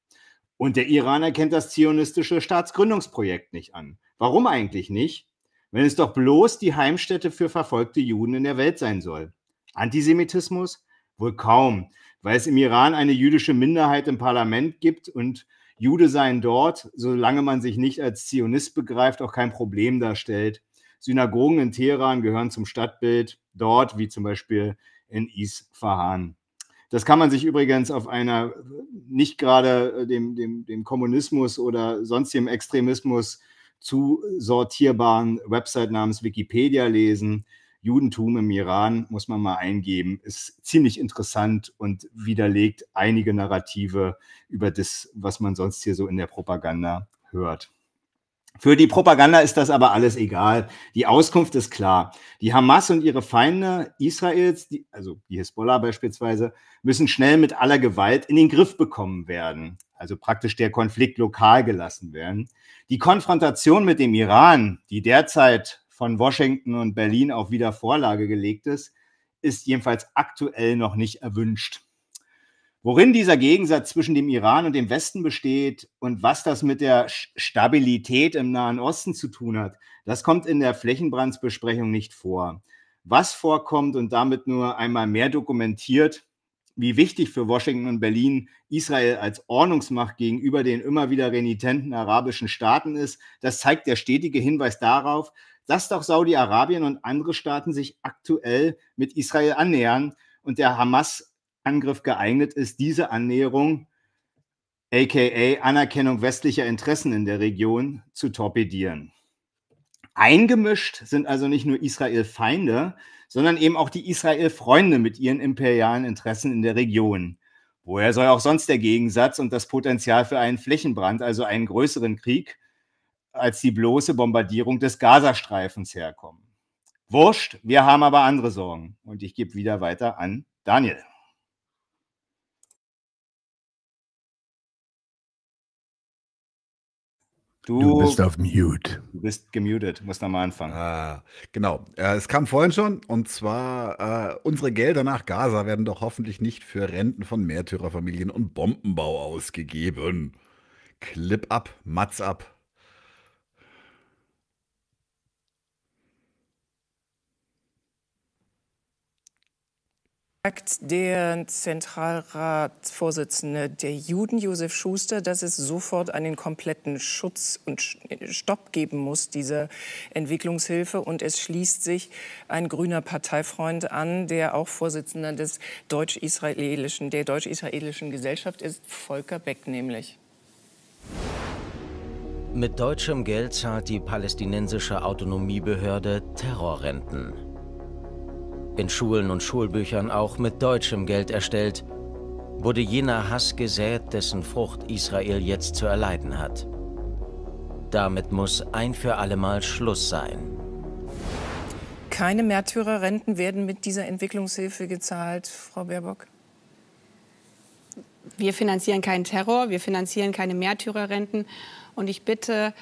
Und der Iran erkennt das zionistische Staatsgründungsprojekt nicht an. Warum eigentlich nicht? Wenn es doch bloß die Heimstätte für verfolgte Juden in der Welt sein soll. Antisemitismus? Wohl kaum, weil es im Iran eine jüdische Minderheit im Parlament gibt und Jude sein dort, solange man sich nicht als Zionist begreift, auch kein Problem darstellt. Synagogen in Teheran gehören zum Stadtbild dort, wie zum Beispiel in Isfahan. Das kann man sich übrigens auf einer nicht gerade äh, dem, dem, dem Kommunismus oder sonstigem Extremismus zusortierbaren Website namens Wikipedia lesen. Judentum im Iran, muss man mal eingeben, ist ziemlich interessant und widerlegt einige Narrative über das, was man sonst hier so in der Propaganda hört. Für die Propaganda ist das aber alles egal. Die Auskunft ist klar. Die Hamas und ihre Feinde Israels, die, also die Hisbollah beispielsweise, müssen schnell mit aller Gewalt in den Griff bekommen werden. Also praktisch der Konflikt lokal gelassen werden. Die Konfrontation mit dem Iran, die derzeit von Washington und Berlin auch wieder Vorlage gelegt ist, ist jedenfalls aktuell noch nicht erwünscht. Worin dieser Gegensatz zwischen dem Iran und dem Westen besteht und was das mit der Stabilität im Nahen Osten zu tun hat, das kommt in der Flächenbrandsbesprechung nicht vor. Was vorkommt und damit nur einmal mehr dokumentiert, wie wichtig für Washington und Berlin Israel als Ordnungsmacht gegenüber den immer wieder renitenten arabischen Staaten ist, das zeigt der stetige Hinweis darauf, dass doch Saudi-Arabien und andere Staaten sich aktuell mit Israel annähern und der Hamas-Angriff geeignet ist, diese Annäherung, aka Anerkennung westlicher Interessen in der Region, zu torpedieren. Eingemischt sind also nicht nur Israel-Feinde, sondern eben auch die Israel-Freunde mit ihren imperialen Interessen in der Region. Woher soll auch sonst der Gegensatz und das Potenzial für einen Flächenbrand, also einen größeren Krieg, als die bloße Bombardierung des Gazastreifens herkommen? Wurscht, wir haben aber andere Sorgen. Und ich gebe wieder weiter an Daniel. Du, du, bist auf Mute. Du bist gemutet, musst nochmal anfangen. Ah, genau. Äh, es kam vorhin schon, und zwar, äh, unsere Gelder nach Gaza werden doch hoffentlich nicht für Renten von Märtyrerfamilien und Bombenbau ausgegeben. Clip ab, Mats ab. sagt der Zentralratsvorsitzende der Juden, Josef Schuster, dass es sofort einen kompletten Schutz und äh, Stopp geben muss dieser Entwicklungshilfe. Und es schließt sich ein grüner Parteifreund an, der auch Vorsitzender des deutsch-israelischen, der deutsch-israelischen Gesellschaft ist, Volker Beck nämlich. Mit deutschem Geld zahlt die palästinensische Autonomiebehörde Terrorrenten in Schulen und Schulbüchern auch mit deutschem Geld erstellt, wurde jener Hass gesät, dessen Frucht Israel jetzt zu erleiden hat. Damit muss ein für allemal Schluss sein. Keine Märtyrerrenten werden mit dieser Entwicklungshilfe gezahlt, Frau Baerbock. Wir finanzieren keinen Terror, wir finanzieren keine Märtyrerrenten. Und ich bitte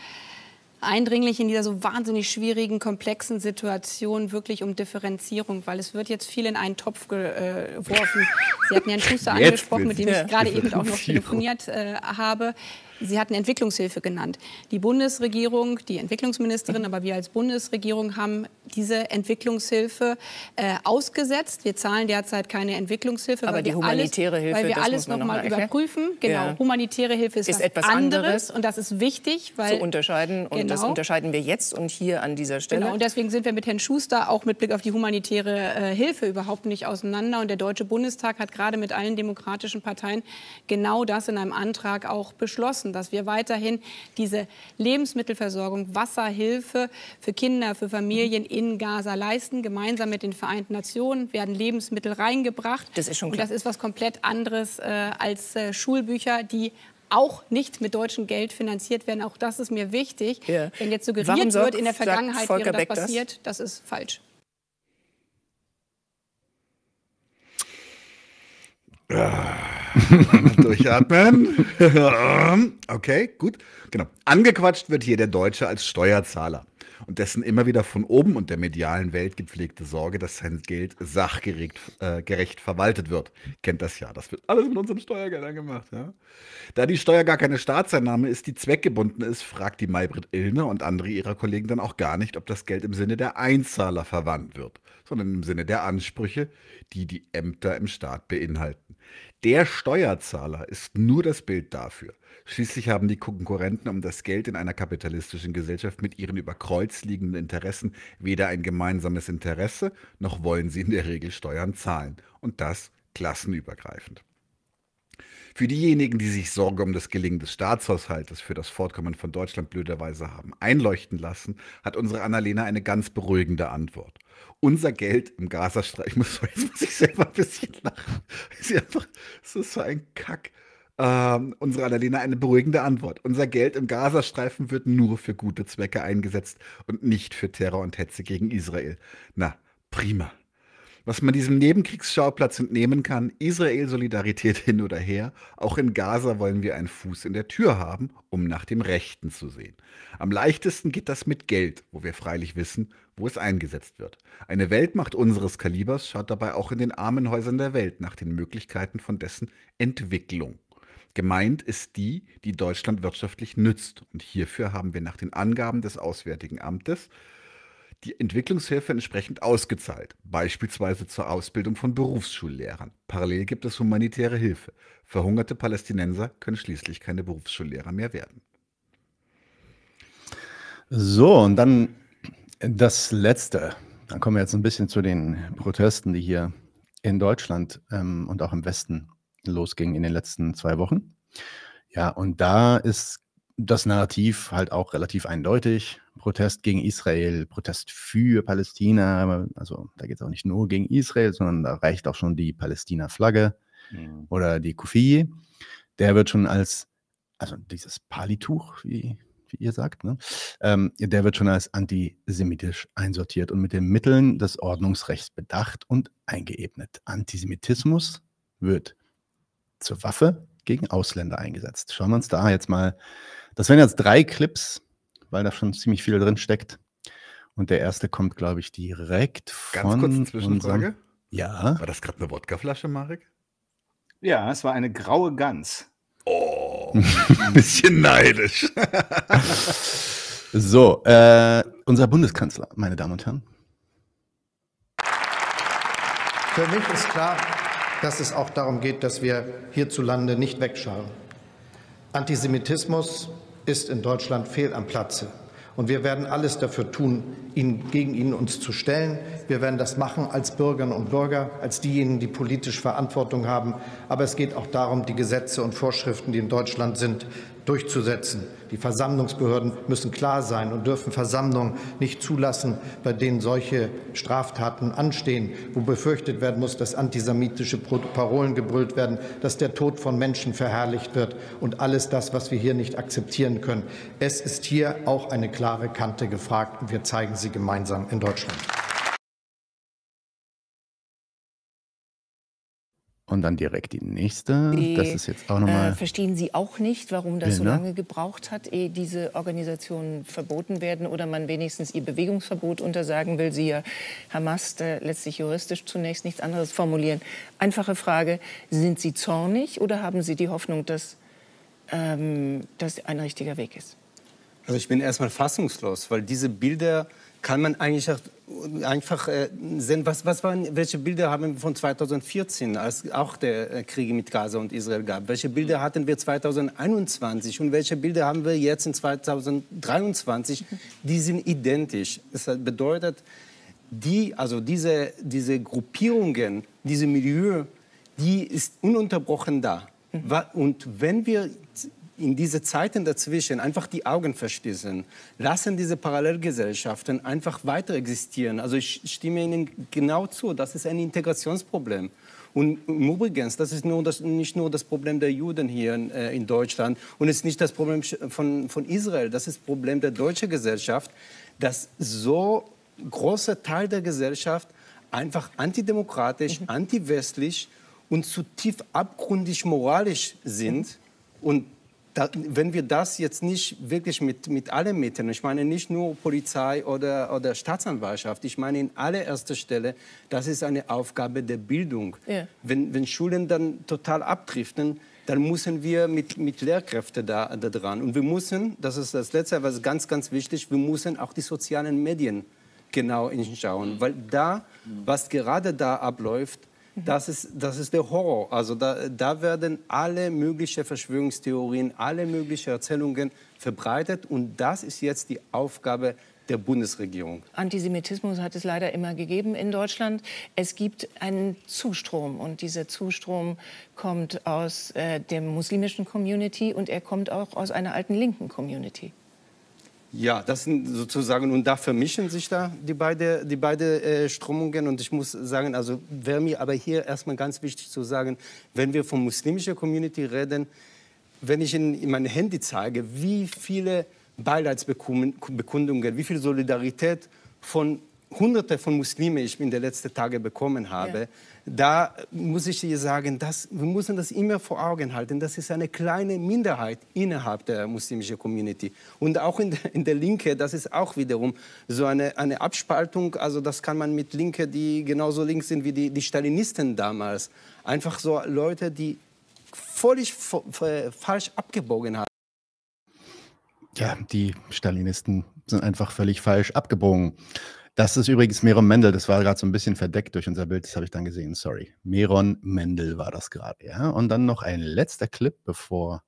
eindringlich in dieser so wahnsinnig schwierigen, komplexen Situation wirklich um Differenzierung, weil es wird jetzt viel in einen Topf äh, geworfen. Sie hatten ja einen Schuster angesprochen, mit dem ich gerade eben auch noch telefoniert äh, habe. Sie hatten Entwicklungshilfe genannt. Die Bundesregierung, die Entwicklungsministerin, aber wir als Bundesregierung haben diese Entwicklungshilfe äh, ausgesetzt. Wir zahlen derzeit keine Entwicklungshilfe. Aber die humanitäre alles, Hilfe, weil wir alles noch, noch mal überprüfen. Genau, ja. humanitäre Hilfe ist, ist etwas anderes. anderes. und das ist wichtig, weil zu unterscheiden und genau. das unterscheiden wir jetzt und hier an dieser Stelle. Genau. Und deswegen sind wir mit Herrn Schuster auch mit Blick auf die humanitäre äh, Hilfe überhaupt nicht auseinander. Und der Deutsche Bundestag hat gerade mit allen demokratischen Parteien genau das in einem Antrag auch beschlossen unterstützen, dass wir weiterhin diese Lebensmittelversorgung, Wasserhilfe für Kinder, für Familien in Gaza leisten. Gemeinsam mit den Vereinten Nationen werden Lebensmittel reingebracht. Das ist schon klar. Und das ist was komplett anderes äh, als äh, Schulbücher, die auch nicht mit deutschem Geld finanziert werden. Auch das ist mir wichtig. Ja. Wenn jetzt suggeriert so wird, in der Vergangenheit wäre das Beck passiert, das? das ist falsch. Ah. Durchatmen. okay, gut. Genau. Angequatscht wird hier der Deutsche als Steuerzahler und dessen immer wieder von oben und der medialen Welt gepflegte Sorge, dass sein Geld sachgerecht äh, gerecht verwaltet wird. Kennt das ja. Das wird alles mit unseren Steuergeldern gemacht. Ja? Da die Steuer gar keine Staatseinnahme ist, die zweckgebunden ist, fragt die Maybrit Illner und andere ihrer Kollegen dann auch gar nicht, ob das Geld im Sinne der Einzahler verwandt wird, sondern im Sinne der Ansprüche, die die Ämter im Staat beinhalten. Der Steuerzahler ist nur das Bild dafür. Schließlich haben die Konkurrenten um das Geld in einer kapitalistischen Gesellschaft mit ihren über Kreuz liegenden Interessen weder ein gemeinsames Interesse, noch wollen sie in der Regel Steuern zahlen. Und das klassenübergreifend. Für diejenigen, die sich Sorge um das Gelingen des Staatshaushaltes für das Fortkommen von Deutschland blöderweise haben einleuchten lassen, hat unsere Annalena eine ganz beruhigende Antwort unser Geld im Gazastreifen. Ich muss, jetzt muss ich selber ein bisschen lachen. Es ist, einfach, es ist so ein Kack. Ähm, unsere Annalena eine beruhigende Antwort. Unser Geld im Gazastreifen wird nur für gute Zwecke eingesetzt und nicht für Terror und Hetze gegen Israel. Na, prima. Was man diesem Nebenkriegsschauplatz entnehmen kann, Israel-Solidarität hin oder her, auch in Gaza wollen wir einen Fuß in der Tür haben, um nach dem Rechten zu sehen. Am leichtesten geht das mit Geld, wo wir freilich wissen, wo es eingesetzt wird. Eine Weltmacht unseres Kalibers schaut dabei auch in den armen Häusern der Welt nach den Möglichkeiten von dessen Entwicklung. Gemeint ist die, die Deutschland wirtschaftlich nützt. Und hierfür haben wir nach den Angaben des Auswärtigen Amtes die Entwicklungshilfe entsprechend ausgezahlt, beispielsweise zur Ausbildung von Berufsschullehrern. Parallel gibt es humanitäre Hilfe. Verhungerte Palästinenser können schließlich keine Berufsschullehrer mehr werden. So, und dann das Letzte. Dann kommen wir jetzt ein bisschen zu den Protesten, die hier in Deutschland ähm, und auch im Westen losgingen in den letzten zwei Wochen. Ja, und da ist das Narrativ halt auch relativ eindeutig. Protest gegen Israel, Protest für Palästina. Also da geht es auch nicht nur gegen Israel, sondern da reicht auch schon die Palästina-Flagge mhm. oder die Kufie. Der wird schon als, also dieses Palituch, wie, wie ihr sagt, ne? ähm, der wird schon als antisemitisch einsortiert und mit den Mitteln des Ordnungsrechts bedacht und eingeebnet. Antisemitismus wird zur Waffe gegen Ausländer eingesetzt. Schauen wir uns da jetzt mal, das wären jetzt drei Clips weil da schon ziemlich viel drin steckt. Und der erste kommt, glaube ich, direkt Ganz von. Ganz kurz Zwischenfrage. Unserem, ja. War das gerade eine Wodkaflasche, Marek? Ja, es war eine graue Gans. Oh, ein bisschen neidisch. so, äh, unser Bundeskanzler, meine Damen und Herren. Für mich ist klar, dass es auch darum geht, dass wir hierzulande nicht wegschauen. Antisemitismus ist in Deutschland fehl am Platze. Und wir werden alles dafür tun, ihn, gegen ihn uns zu stellen. Wir werden das machen als Bürgerinnen und Bürger, als diejenigen, die politisch Verantwortung haben. Aber es geht auch darum, die Gesetze und Vorschriften, die in Deutschland sind, durchzusetzen. Die Versammlungsbehörden müssen klar sein und dürfen Versammlungen nicht zulassen, bei denen solche Straftaten anstehen, wo befürchtet werden muss, dass antisemitische Parolen gebrüllt werden, dass der Tod von Menschen verherrlicht wird und alles das, was wir hier nicht akzeptieren können. Es ist hier auch eine klare Kante gefragt und wir zeigen sie gemeinsam in Deutschland. Und dann direkt die nächste. Die, das eh, ist jetzt auch nochmal. Äh, verstehen Sie auch nicht, warum das ja, so genau. lange gebraucht hat, ehe diese Organisationen verboten werden oder man wenigstens ihr Bewegungsverbot untersagen will? Sie ja Hamas äh, letztlich juristisch zunächst nichts anderes formulieren. Einfache Frage: Sind Sie zornig oder haben Sie die Hoffnung, dass ähm, das ein richtiger Weg ist? Also ich bin erstmal fassungslos, weil diese Bilder kann man eigentlich einfach äh, sehen, was, was waren, welche Bilder haben wir von 2014, als auch der äh, Krieg mit Gaza und Israel gab? Welche Bilder mhm. hatten wir 2021 und welche Bilder haben wir jetzt in 2023? Mhm. Die sind identisch. Das bedeutet, die, also diese, diese Gruppierungen, diese Milieu, die ist ununterbrochen da. Mhm. Und wenn wir in diese Zeiten dazwischen einfach die Augen verschließen, lassen diese Parallelgesellschaften einfach weiter existieren. Also ich stimme Ihnen genau zu, das ist ein Integrationsproblem. Und übrigens, das ist nur das, nicht nur das Problem der Juden hier in, äh, in Deutschland und es ist nicht das Problem von, von Israel, das ist das Problem der deutschen Gesellschaft, dass so großer Teil der Gesellschaft einfach antidemokratisch, mhm. antiwestlich und zutiefst abgrundig moralisch sind. Mhm. Und da, wenn wir das jetzt nicht wirklich mit, mit allen Mitteln, ich meine nicht nur Polizei oder, oder Staatsanwaltschaft, ich meine in allererster Stelle, das ist eine Aufgabe der Bildung. Ja. Wenn, wenn Schulen dann total abdriften, dann müssen wir mit, mit Lehrkräften da, da dran. Und wir müssen, das ist das Letzte, was ganz, ganz wichtig, wir müssen auch die sozialen Medien genau hinschauen. Mhm. Weil da, was gerade da abläuft, das ist, das ist der Horror. Also da, da werden alle möglichen Verschwörungstheorien, alle möglichen Erzählungen verbreitet. Und das ist jetzt die Aufgabe der Bundesregierung. Antisemitismus hat es leider immer gegeben in Deutschland. Es gibt einen Zustrom und dieser Zustrom kommt aus äh, der muslimischen Community und er kommt auch aus einer alten linken Community. Ja, das sind sozusagen, und da vermischen sich da die beiden die beide, äh, Strömungen. Und ich muss sagen, also wäre mir aber hier erstmal ganz wichtig zu sagen, wenn wir von muslimischer Community reden, wenn ich in, in mein Handy zeige, wie viele Beileidsbekundungen, wie viel Solidarität von Hunderte von Muslimen ich in den letzten Tagen bekommen habe, ja. da muss ich dir sagen, das, wir müssen das immer vor Augen halten. Das ist eine kleine Minderheit innerhalb der muslimischen Community. Und auch in der, in der Linke, das ist auch wiederum so eine, eine Abspaltung. Also das kann man mit Linke, die genauso links sind wie die, die Stalinisten damals. Einfach so Leute, die völlig falsch abgebogen haben. Ja, die Stalinisten sind einfach völlig falsch abgebogen. Das ist übrigens Meron Mendel, das war gerade so ein bisschen verdeckt durch unser Bild, das habe ich dann gesehen, sorry. Meron Mendel war das gerade, ja. Und dann noch ein letzter Clip, bevor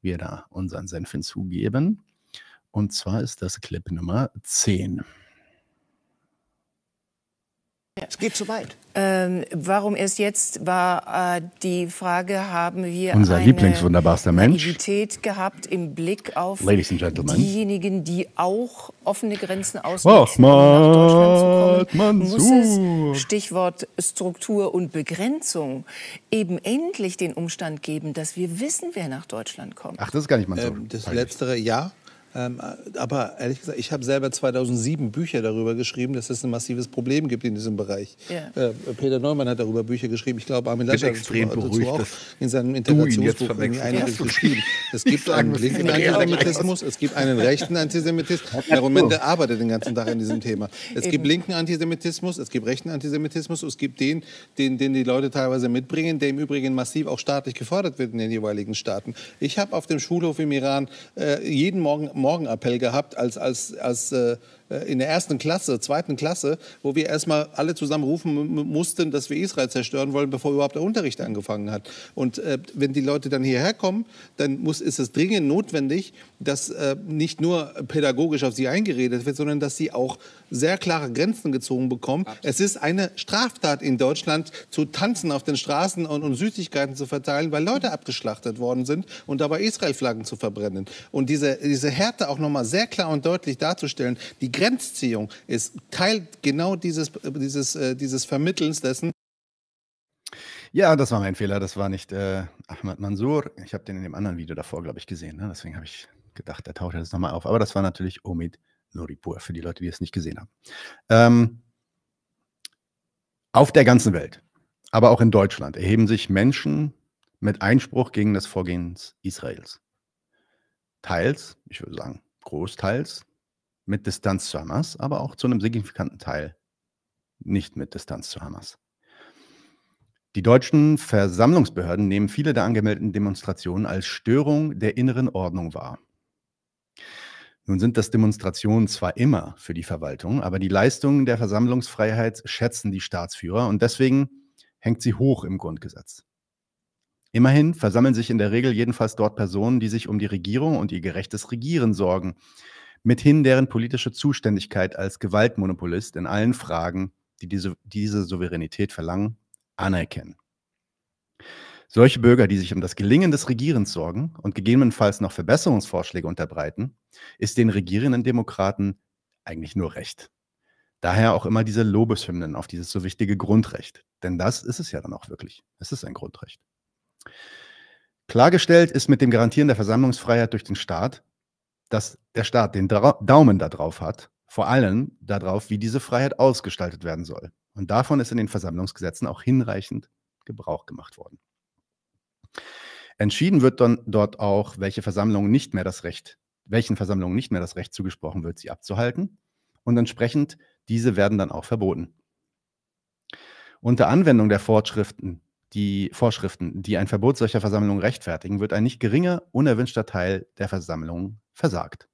wir da unseren Senf hinzugeben. Und zwar ist das Clip Nummer 10. Es geht zu weit. Ähm, warum erst jetzt war äh, die Frage, haben wir Unser eine Lieblingswunderbarster gehabt im Blick auf diejenigen, die auch offene Grenzen ausnutzen, nach Deutschland zu kommen. Muss es, Stichwort Struktur und Begrenzung, eben endlich den Umstand geben, dass wir wissen, wer nach Deutschland kommt. Ach, das ist gar nicht mein so. Ähm, das letztere, ja, ähm, aber ehrlich gesagt, ich habe selber 2007 Bücher darüber geschrieben, dass es ein massives Problem gibt in diesem Bereich. Yeah. Äh, Peter Neumann hat darüber Bücher geschrieben. Ich glaube, Armin Laschet hat dazu, auch in seinem Integrationsbuch einiges geschrieben. Es gibt einen linken Antisemitismus, es gibt einen rechten Antisemitismus. Herr Romente arbeitet den ganzen Tag an diesem Thema. Es gibt linken Antisemitismus, es gibt rechten Antisemitismus, es gibt den, den, den die Leute teilweise mitbringen, der im Übrigen massiv auch staatlich gefordert wird in den jeweiligen Staaten. Ich habe auf dem Schulhof im Iran äh, jeden Morgen Morgenappell gehabt als, als, als äh, in der ersten Klasse, zweiten Klasse, wo wir erstmal alle zusammen rufen mussten, dass wir Israel zerstören wollen, bevor überhaupt der Unterricht angefangen hat. Und äh, wenn die Leute dann hierher kommen, dann muss, ist es dringend notwendig, dass äh, nicht nur pädagogisch auf sie eingeredet wird, sondern dass sie auch sehr klare Grenzen gezogen bekommen. Absolut. Es ist eine Straftat in Deutschland, zu tanzen auf den Straßen und, und Süßigkeiten zu verteilen, weil Leute abgeschlachtet worden sind und dabei Israel-Flaggen zu verbrennen. Und diese, diese Härte auch nochmal sehr klar und deutlich darzustellen, die Grenzziehung ist Teil genau dieses, dieses, äh, dieses Vermittelns dessen, ja, das war mein Fehler. Das war nicht äh, Ahmad Mansour. Ich habe den in dem anderen Video davor, glaube ich, gesehen. Ne? Deswegen habe ich gedacht, da taucht er das nochmal auf. Aber das war natürlich Omid Nuripur, für die Leute, die es nicht gesehen haben. Ähm, auf der ganzen Welt, aber auch in Deutschland, erheben sich Menschen mit Einspruch gegen das Vorgehen Israels. Teils, ich würde sagen, großteils mit Distanz zu Hamas, aber auch zu einem signifikanten Teil nicht mit Distanz zu Hamas. Die deutschen Versammlungsbehörden nehmen viele der angemeldeten Demonstrationen als Störung der inneren Ordnung wahr. Nun sind das Demonstrationen zwar immer für die Verwaltung, aber die Leistungen der Versammlungsfreiheit schätzen die Staatsführer und deswegen hängt sie hoch im Grundgesetz. Immerhin versammeln sich in der Regel jedenfalls dort Personen, die sich um die Regierung und ihr gerechtes Regieren sorgen, mithin deren politische Zuständigkeit als Gewaltmonopolist in allen Fragen, die diese, diese Souveränität verlangen, anerkennen. Solche Bürger, die sich um das Gelingen des Regierens sorgen und gegebenenfalls noch Verbesserungsvorschläge unterbreiten, ist den regierenden Demokraten eigentlich nur recht. Daher auch immer diese Lobeshymnen auf dieses so wichtige Grundrecht. Denn das ist es ja dann auch wirklich. Es ist ein Grundrecht. Klargestellt ist mit dem Garantieren der Versammlungsfreiheit durch den Staat, dass der Staat den Daumen darauf hat, vor allem darauf, wie diese Freiheit ausgestaltet werden soll. Und davon ist in den Versammlungsgesetzen auch hinreichend Gebrauch gemacht worden. Entschieden wird dann dort auch, welche Versammlungen nicht mehr das Recht, welchen Versammlungen nicht mehr das Recht zugesprochen wird, sie abzuhalten. Und entsprechend, diese werden dann auch verboten. Unter Anwendung der Vorschriften, die Vorschriften, die ein Verbot solcher Versammlungen rechtfertigen, wird ein nicht geringer, unerwünschter Teil der Versammlungen versagt.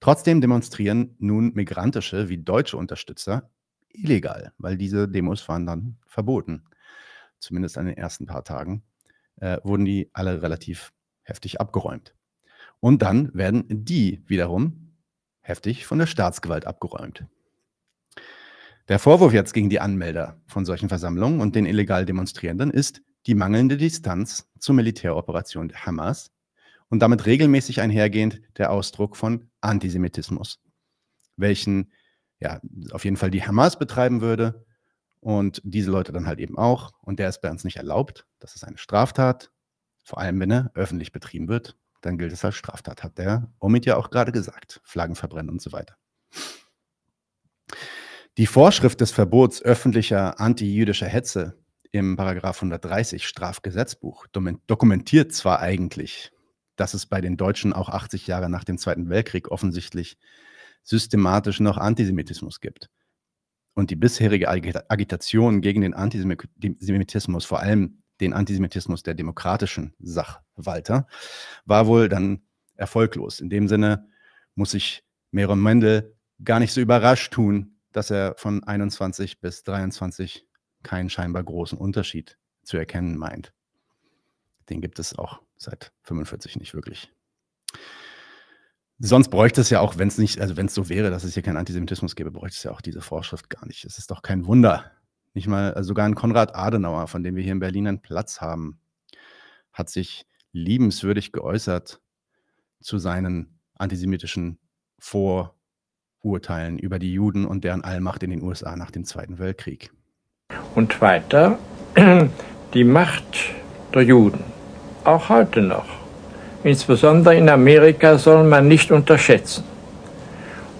Trotzdem demonstrieren nun migrantische wie deutsche Unterstützer illegal, weil diese Demos waren dann verboten zumindest an den ersten paar Tagen, äh, wurden die alle relativ heftig abgeräumt. Und dann werden die wiederum heftig von der Staatsgewalt abgeräumt. Der Vorwurf jetzt gegen die Anmelder von solchen Versammlungen und den illegal Demonstrierenden ist die mangelnde Distanz zur Militäroperation der Hamas und damit regelmäßig einhergehend der Ausdruck von Antisemitismus, welchen ja, auf jeden Fall die Hamas betreiben würde und diese Leute dann halt eben auch. Und der ist bei uns nicht erlaubt. Das ist eine Straftat, vor allem wenn er öffentlich betrieben wird. Dann gilt es als Straftat, hat der Omid ja auch gerade gesagt. Flaggen verbrennen und so weiter. Die Vorschrift des Verbots öffentlicher antijüdischer Hetze im Paragraph 130 Strafgesetzbuch dokumentiert zwar eigentlich, dass es bei den Deutschen auch 80 Jahre nach dem Zweiten Weltkrieg offensichtlich systematisch noch Antisemitismus gibt und die bisherige Agitation gegen den Antisemitismus, vor allem den Antisemitismus der demokratischen Sachwalter, war wohl dann erfolglos. In dem Sinne muss sich Meron Mendel gar nicht so überrascht tun, dass er von 21 bis 23 keinen scheinbar großen Unterschied zu erkennen meint. Den gibt es auch seit 45 nicht wirklich. Sonst bräuchte es ja auch, wenn es nicht, also wenn es so wäre, dass es hier keinen Antisemitismus gäbe, bräuchte es ja auch diese Vorschrift gar nicht. Es ist doch kein Wunder. Nicht mal, also sogar ein Konrad Adenauer, von dem wir hier in Berlin einen Platz haben, hat sich liebenswürdig geäußert zu seinen antisemitischen Vorurteilen über die Juden und deren Allmacht in den USA nach dem Zweiten Weltkrieg. Und weiter die Macht der Juden, auch heute noch Insbesondere in Amerika soll man nicht unterschätzen.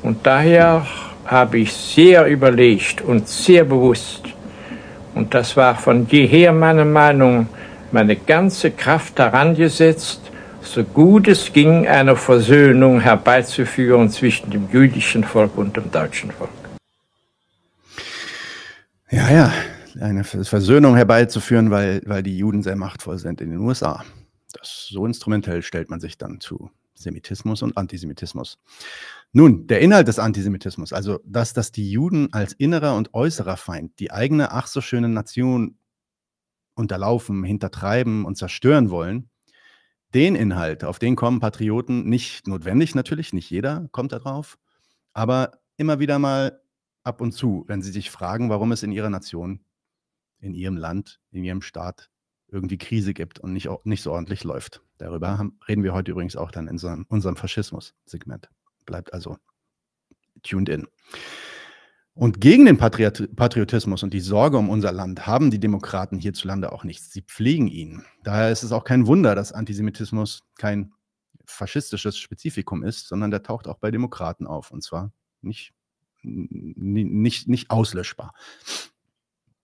Und daher habe ich sehr überlegt und sehr bewusst, und das war von jeher meine Meinung, meine ganze Kraft daran gesetzt, so gut es ging, eine Versöhnung herbeizuführen zwischen dem jüdischen Volk und dem deutschen Volk. Ja, ja, eine Versöhnung herbeizuführen, weil, weil die Juden sehr machtvoll sind in den USA. Das, so instrumentell stellt man sich dann zu Semitismus und Antisemitismus. Nun, der Inhalt des Antisemitismus, also das, dass die Juden als innerer und äußerer Feind die eigene ach so schöne Nation unterlaufen, hintertreiben und zerstören wollen, den Inhalt, auf den kommen Patrioten nicht notwendig natürlich, nicht jeder kommt darauf, aber immer wieder mal ab und zu, wenn sie sich fragen, warum es in ihrer Nation, in ihrem Land, in ihrem Staat irgendwie Krise gibt und nicht, nicht so ordentlich läuft. Darüber haben, reden wir heute übrigens auch dann in so einem, unserem Faschismus-Segment. Bleibt also tuned in. Und gegen den Patriotismus und die Sorge um unser Land haben die Demokraten hierzulande auch nichts. Sie pflegen ihn. Daher ist es auch kein Wunder, dass Antisemitismus kein faschistisches Spezifikum ist, sondern der taucht auch bei Demokraten auf. Und zwar nicht, nicht, nicht auslöschbar.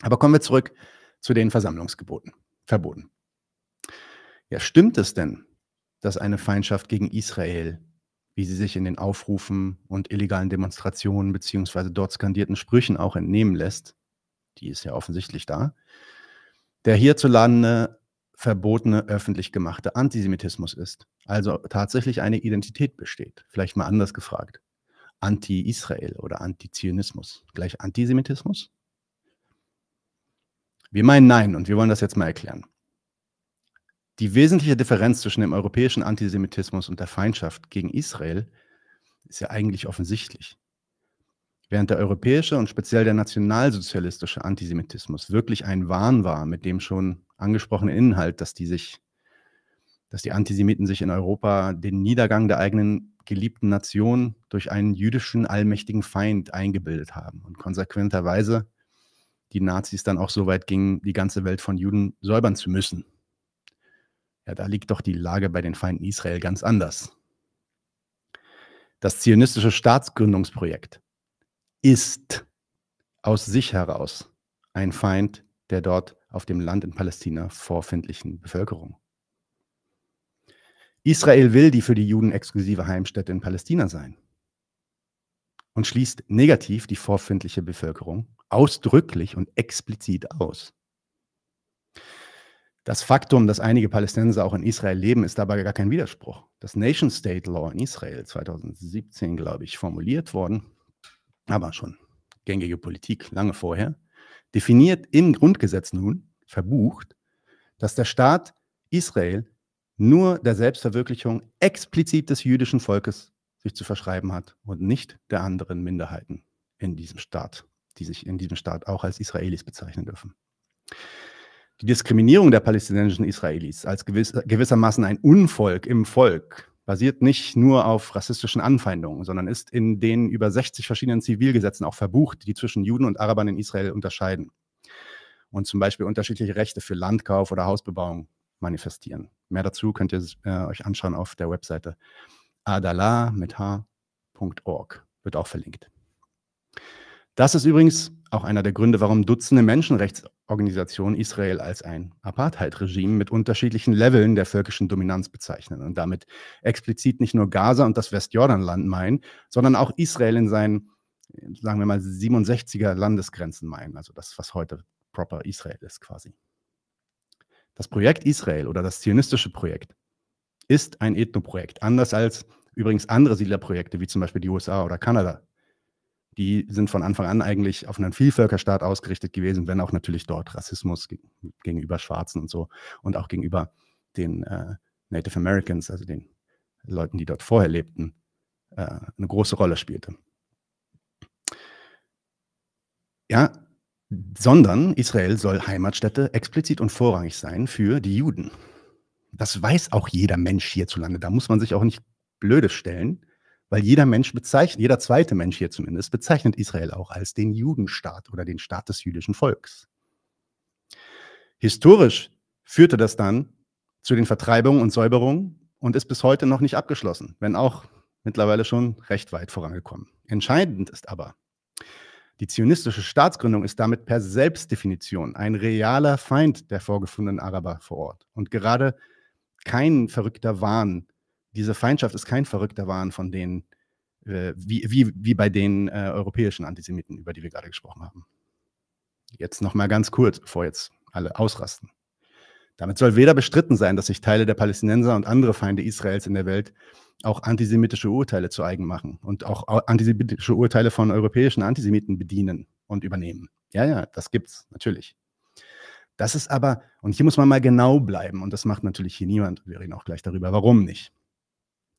Aber kommen wir zurück zu den Versammlungsgeboten verboten. Ja, stimmt es denn, dass eine Feindschaft gegen Israel, wie sie sich in den Aufrufen und illegalen Demonstrationen bzw. dort skandierten Sprüchen auch entnehmen lässt, die ist ja offensichtlich da, der hierzulande verbotene öffentlich gemachte Antisemitismus ist, also tatsächlich eine Identität besteht, vielleicht mal anders gefragt. Anti-Israel oder Antizionismus gleich Antisemitismus? Wir meinen nein und wir wollen das jetzt mal erklären. Die wesentliche Differenz zwischen dem europäischen Antisemitismus und der Feindschaft gegen Israel ist ja eigentlich offensichtlich. Während der europäische und speziell der nationalsozialistische Antisemitismus wirklich ein Wahn war mit dem schon angesprochenen Inhalt, dass die sich, dass die Antisemiten sich in Europa den Niedergang der eigenen geliebten Nation durch einen jüdischen allmächtigen Feind eingebildet haben und konsequenterweise die Nazis dann auch so weit gingen, die ganze Welt von Juden säubern zu müssen. Ja, da liegt doch die Lage bei den Feinden Israel ganz anders. Das zionistische Staatsgründungsprojekt ist aus sich heraus ein Feind der dort auf dem Land in Palästina vorfindlichen Bevölkerung. Israel will die für die Juden exklusive Heimstätte in Palästina sein und schließt negativ die vorfindliche Bevölkerung ausdrücklich und explizit aus. Das Faktum, dass einige Palästinenser auch in Israel leben, ist dabei gar kein Widerspruch. Das Nation State Law in Israel 2017, glaube ich, formuliert worden, aber schon gängige Politik lange vorher, definiert im Grundgesetz nun, verbucht, dass der Staat Israel nur der Selbstverwirklichung explizit des jüdischen Volkes sich zu verschreiben hat und nicht der anderen Minderheiten in diesem Staat die sich in diesem Staat auch als Israelis bezeichnen dürfen. Die Diskriminierung der palästinensischen Israelis als gewisser, gewissermaßen ein Unvolk im Volk basiert nicht nur auf rassistischen Anfeindungen, sondern ist in den über 60 verschiedenen Zivilgesetzen auch verbucht, die zwischen Juden und Arabern in Israel unterscheiden und zum Beispiel unterschiedliche Rechte für Landkauf oder Hausbebauung manifestieren. Mehr dazu könnt ihr äh, euch anschauen auf der Webseite adala.h.org. Wird auch verlinkt. Das ist übrigens auch einer der Gründe, warum Dutzende Menschenrechtsorganisationen Israel als ein Apartheid-Regime mit unterschiedlichen Leveln der völkischen Dominanz bezeichnen und damit explizit nicht nur Gaza und das Westjordanland meinen, sondern auch Israel in seinen, sagen wir mal, 67er Landesgrenzen meinen, also das, was heute proper Israel ist quasi. Das Projekt Israel oder das zionistische Projekt ist ein Ethnoprojekt, anders als übrigens andere Siedlerprojekte wie zum Beispiel die USA oder Kanada die sind von Anfang an eigentlich auf einen Vielvölkerstaat ausgerichtet gewesen, wenn auch natürlich dort Rassismus gegenüber Schwarzen und so und auch gegenüber den äh, Native Americans, also den Leuten, die dort vorher lebten, äh, eine große Rolle spielte. Ja, sondern Israel soll Heimatstätte explizit und vorrangig sein für die Juden. Das weiß auch jeder Mensch hierzulande. Da muss man sich auch nicht blöde stellen weil jeder Mensch bezeichnet, jeder zweite Mensch hier zumindest, bezeichnet Israel auch als den Judenstaat oder den Staat des jüdischen Volks. Historisch führte das dann zu den Vertreibungen und Säuberungen und ist bis heute noch nicht abgeschlossen, wenn auch mittlerweile schon recht weit vorangekommen. Entscheidend ist aber, die zionistische Staatsgründung ist damit per Selbstdefinition ein realer Feind der vorgefundenen Araber vor Ort und gerade kein verrückter Wahn diese Feindschaft ist kein verrückter Wahn von denen, äh, wie, wie, wie bei den äh, europäischen Antisemiten, über die wir gerade gesprochen haben. Jetzt nochmal ganz kurz, bevor jetzt alle ausrasten. Damit soll weder bestritten sein, dass sich Teile der Palästinenser und andere Feinde Israels in der Welt auch antisemitische Urteile zu eigen machen und auch antisemitische Urteile von europäischen Antisemiten bedienen und übernehmen. Ja, ja, das gibt's natürlich. Das ist aber, und hier muss man mal genau bleiben, und das macht natürlich hier niemand, wir reden auch gleich darüber, warum nicht.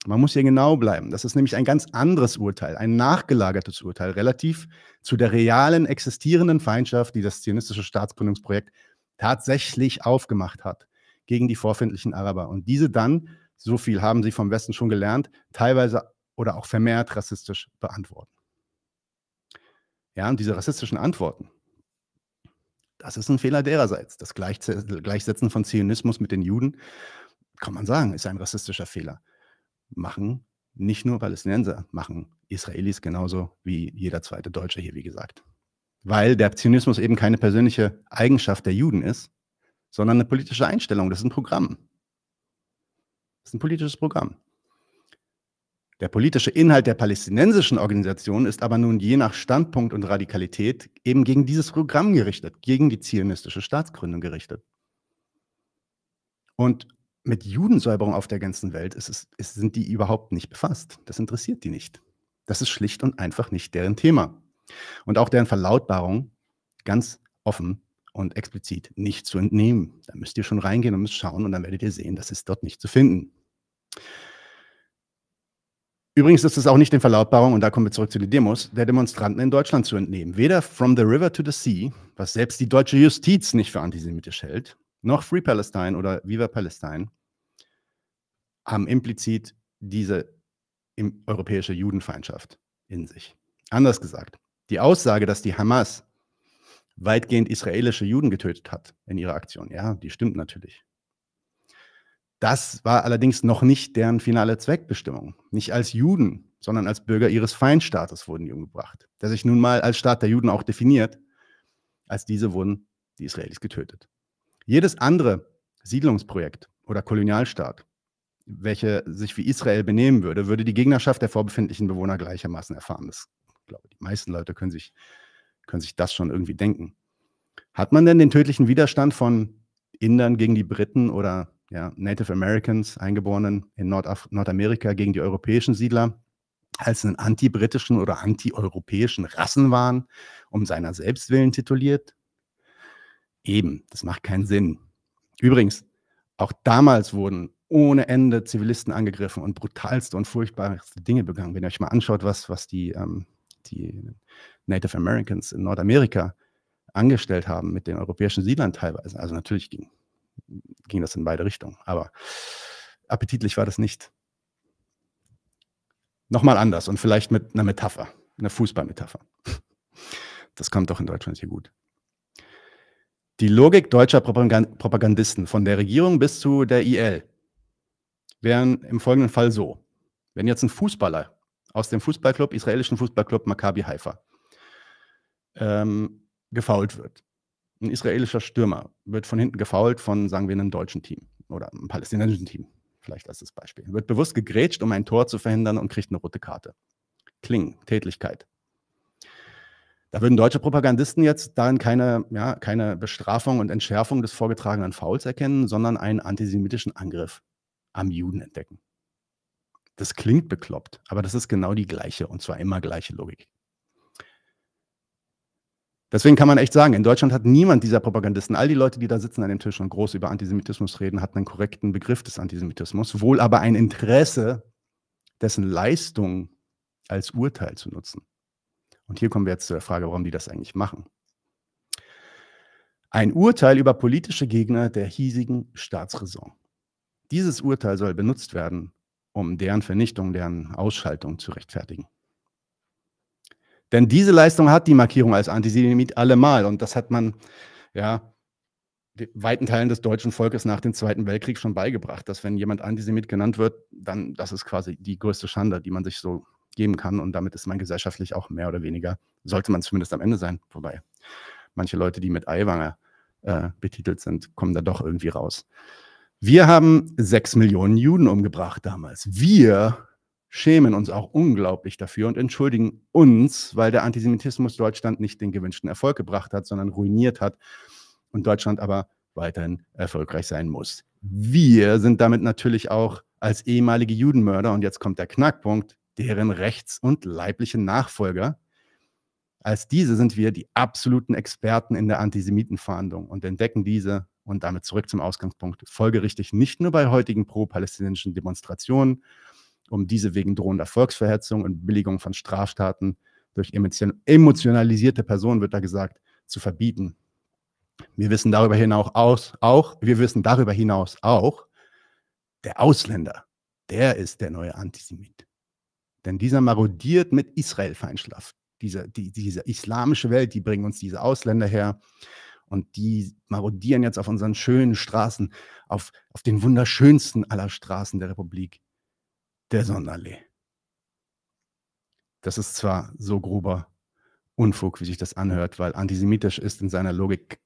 Man muss hier genau bleiben. Das ist nämlich ein ganz anderes Urteil, ein nachgelagertes Urteil, relativ zu der realen existierenden Feindschaft, die das zionistische Staatsgründungsprojekt tatsächlich aufgemacht hat gegen die vorfindlichen Araber. Und diese dann, so viel haben sie vom Westen schon gelernt, teilweise oder auch vermehrt rassistisch beantworten. Ja, und diese rassistischen Antworten, das ist ein Fehler dererseits. Das Gleichsetzen von Zionismus mit den Juden, kann man sagen, ist ein rassistischer Fehler machen nicht nur Palästinenser, machen Israelis genauso wie jeder zweite Deutsche hier, wie gesagt. Weil der Zionismus eben keine persönliche Eigenschaft der Juden ist, sondern eine politische Einstellung. Das ist ein Programm. Das ist ein politisches Programm. Der politische Inhalt der palästinensischen Organisation ist aber nun je nach Standpunkt und Radikalität eben gegen dieses Programm gerichtet, gegen die zionistische Staatsgründung gerichtet. Und mit Judensäuberung auf der ganzen Welt ist es, ist, sind die überhaupt nicht befasst. Das interessiert die nicht. Das ist schlicht und einfach nicht deren Thema. Und auch deren Verlautbarung ganz offen und explizit nicht zu entnehmen. Da müsst ihr schon reingehen und müsst schauen und dann werdet ihr sehen, das ist dort nicht zu finden. Übrigens ist es auch nicht den Verlautbarungen, und da kommen wir zurück zu den Demos, der Demonstranten in Deutschland zu entnehmen. Weder From the River to the Sea, was selbst die deutsche Justiz nicht für antisemitisch hält, noch Free Palestine oder Viva Palestine haben implizit diese europäische Judenfeindschaft in sich. Anders gesagt, die Aussage, dass die Hamas weitgehend israelische Juden getötet hat in ihrer Aktion, ja, die stimmt natürlich. Das war allerdings noch nicht deren finale Zweckbestimmung. Nicht als Juden, sondern als Bürger ihres Feindstaates wurden die umgebracht, der sich nun mal als Staat der Juden auch definiert. Als diese wurden die Israelis getötet. Jedes andere Siedlungsprojekt oder Kolonialstaat, welche sich wie Israel benehmen würde, würde die Gegnerschaft der vorbefindlichen Bewohner gleichermaßen erfahren. Das glaube die meisten Leute können sich, können sich das schon irgendwie denken. Hat man denn den tödlichen Widerstand von Indern gegen die Briten oder ja, Native Americans, Eingeborenen in Nordaf Nordamerika gegen die europäischen Siedler als einen antibritischen oder antieuropäischen Rassenwahn um seiner selbst willen tituliert? Eben, das macht keinen Sinn. Übrigens, auch damals wurden ohne Ende Zivilisten angegriffen und brutalste und furchtbarste Dinge begangen. Wenn ihr euch mal anschaut, was, was die, ähm, die Native Americans in Nordamerika angestellt haben mit den europäischen Siedlern teilweise. Also natürlich ging, ging das in beide Richtungen, aber appetitlich war das nicht. Nochmal anders und vielleicht mit einer Metapher, einer Fußballmetapher. Das kommt doch in Deutschland hier gut. Die Logik deutscher Propagandisten von der Regierung bis zu der IL wären im folgenden Fall so. Wenn jetzt ein Fußballer aus dem Fußballclub, israelischen Fußballclub Maccabi Haifa, ähm, gefault wird. Ein israelischer Stürmer wird von hinten gefault von, sagen wir, einem deutschen Team oder einem palästinensischen Team, vielleicht als das Beispiel. Wird bewusst gegrätscht, um ein Tor zu verhindern und kriegt eine rote Karte. Kling, Tätlichkeit. Da würden deutsche Propagandisten jetzt darin keine, ja, keine Bestrafung und Entschärfung des vorgetragenen Fouls erkennen, sondern einen antisemitischen Angriff am Juden entdecken. Das klingt bekloppt, aber das ist genau die gleiche und zwar immer gleiche Logik. Deswegen kann man echt sagen, in Deutschland hat niemand dieser Propagandisten, all die Leute, die da sitzen an dem Tisch und groß über Antisemitismus reden, hat einen korrekten Begriff des Antisemitismus, wohl aber ein Interesse, dessen Leistung als Urteil zu nutzen. Und hier kommen wir jetzt zu der Frage, warum die das eigentlich machen. Ein Urteil über politische Gegner der hiesigen Staatsräson. Dieses Urteil soll benutzt werden, um deren Vernichtung, deren Ausschaltung zu rechtfertigen. Denn diese Leistung hat die Markierung als Antisemit allemal. Und das hat man ja, weiten Teilen des deutschen Volkes nach dem Zweiten Weltkrieg schon beigebracht, dass wenn jemand Antisemit genannt wird, dann das ist quasi die größte Schande, die man sich so geben kann. Und damit ist man gesellschaftlich auch mehr oder weniger, sollte man zumindest am Ende sein. Wobei manche Leute, die mit Eiwanger äh, betitelt sind, kommen da doch irgendwie raus. Wir haben sechs Millionen Juden umgebracht damals. Wir schämen uns auch unglaublich dafür und entschuldigen uns, weil der Antisemitismus Deutschland nicht den gewünschten Erfolg gebracht hat, sondern ruiniert hat und Deutschland aber weiterhin erfolgreich sein muss. Wir sind damit natürlich auch als ehemalige Judenmörder, und jetzt kommt der Knackpunkt, deren Rechts- und leiblichen Nachfolger. Als diese sind wir die absoluten Experten in der Antisemitenfahndung und entdecken diese und damit zurück zum Ausgangspunkt folgerichtig nicht nur bei heutigen pro-palästinensischen Demonstrationen, um diese wegen drohender Volksverhetzung und Billigung von Straftaten durch emotionalisierte Personen, wird da gesagt, zu verbieten. Wir wissen darüber hinaus aus, auch, wir wissen darüber hinaus auch, der Ausländer, der ist der neue Antisemit. Denn dieser marodiert mit Israel-Feindschaft. Diese, die, diese islamische Welt, die bringen uns diese Ausländer her. Und die marodieren jetzt auf unseren schönen Straßen, auf, auf den wunderschönsten aller Straßen der Republik, der Sonderlee. Das ist zwar so grober Unfug, wie sich das anhört, weil antisemitisch ist in seiner Logik,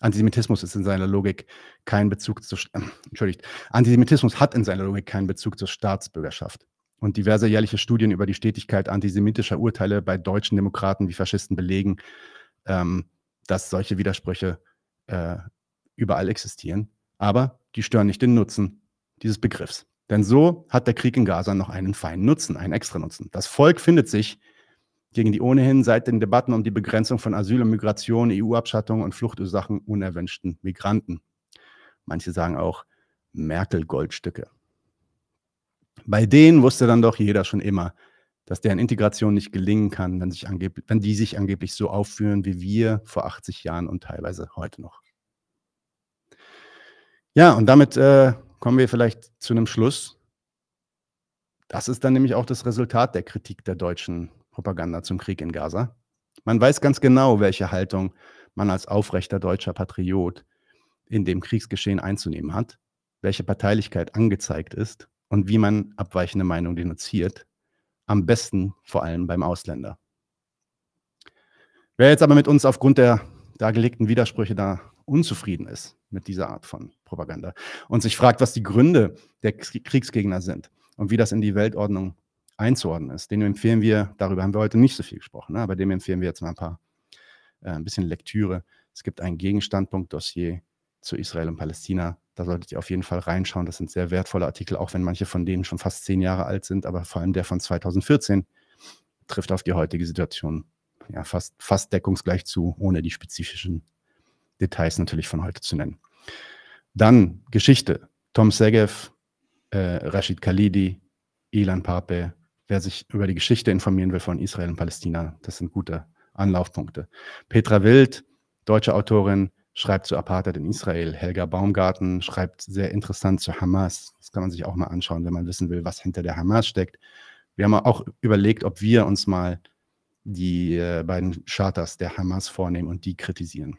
Antisemitismus ist in seiner Logik kein Bezug zu, entschuldigt, Antisemitismus hat in seiner Logik keinen Bezug zur Staatsbürgerschaft und diverse jährliche Studien über die Stetigkeit antisemitischer Urteile bei deutschen Demokraten wie Faschisten belegen, ähm, dass solche Widersprüche äh, überall existieren. Aber die stören nicht den Nutzen dieses Begriffs. Denn so hat der Krieg in Gaza noch einen feinen Nutzen, einen extra Nutzen. Das Volk findet sich gegen die ohnehin seit den Debatten um die Begrenzung von Asyl und Migration, EU-Abschattung und Fluchtursachen unerwünschten Migranten. Manche sagen auch Merkel-Goldstücke. Bei denen wusste dann doch jeder schon immer, dass deren Integration nicht gelingen kann, wenn, sich wenn die sich angeblich so aufführen wie wir vor 80 Jahren und teilweise heute noch. Ja, und damit äh, kommen wir vielleicht zu einem Schluss. Das ist dann nämlich auch das Resultat der Kritik der deutschen Propaganda zum Krieg in Gaza. Man weiß ganz genau, welche Haltung man als aufrechter deutscher Patriot in dem Kriegsgeschehen einzunehmen hat, welche Parteilichkeit angezeigt ist und wie man abweichende Meinungen denunziert. Am besten vor allem beim Ausländer. Wer jetzt aber mit uns aufgrund der dargelegten Widersprüche da unzufrieden ist mit dieser Art von Propaganda und sich fragt, was die Gründe der Kriegsgegner sind und wie das in die Weltordnung einzuordnen ist, dem empfehlen wir, darüber haben wir heute nicht so viel gesprochen, ne, aber dem empfehlen wir jetzt mal ein paar, äh, ein bisschen Lektüre. Es gibt ein Gegenstandpunktdossier zu Israel und Palästina da solltet ihr auf jeden Fall reinschauen. Das sind sehr wertvolle Artikel, auch wenn manche von denen schon fast zehn Jahre alt sind, aber vor allem der von 2014 trifft auf die heutige Situation ja, fast, fast deckungsgleich zu, ohne die spezifischen Details natürlich von heute zu nennen. Dann Geschichte. Tom Segev, äh, Rashid Khalidi, Ilan Pape. Wer sich über die Geschichte informieren will von Israel und Palästina, das sind gute Anlaufpunkte. Petra Wild, deutsche Autorin, schreibt zu Apartheid in Israel. Helga Baumgarten schreibt sehr interessant zu Hamas. Das kann man sich auch mal anschauen, wenn man wissen will, was hinter der Hamas steckt. Wir haben auch überlegt, ob wir uns mal die äh, beiden Charters der Hamas vornehmen und die kritisieren.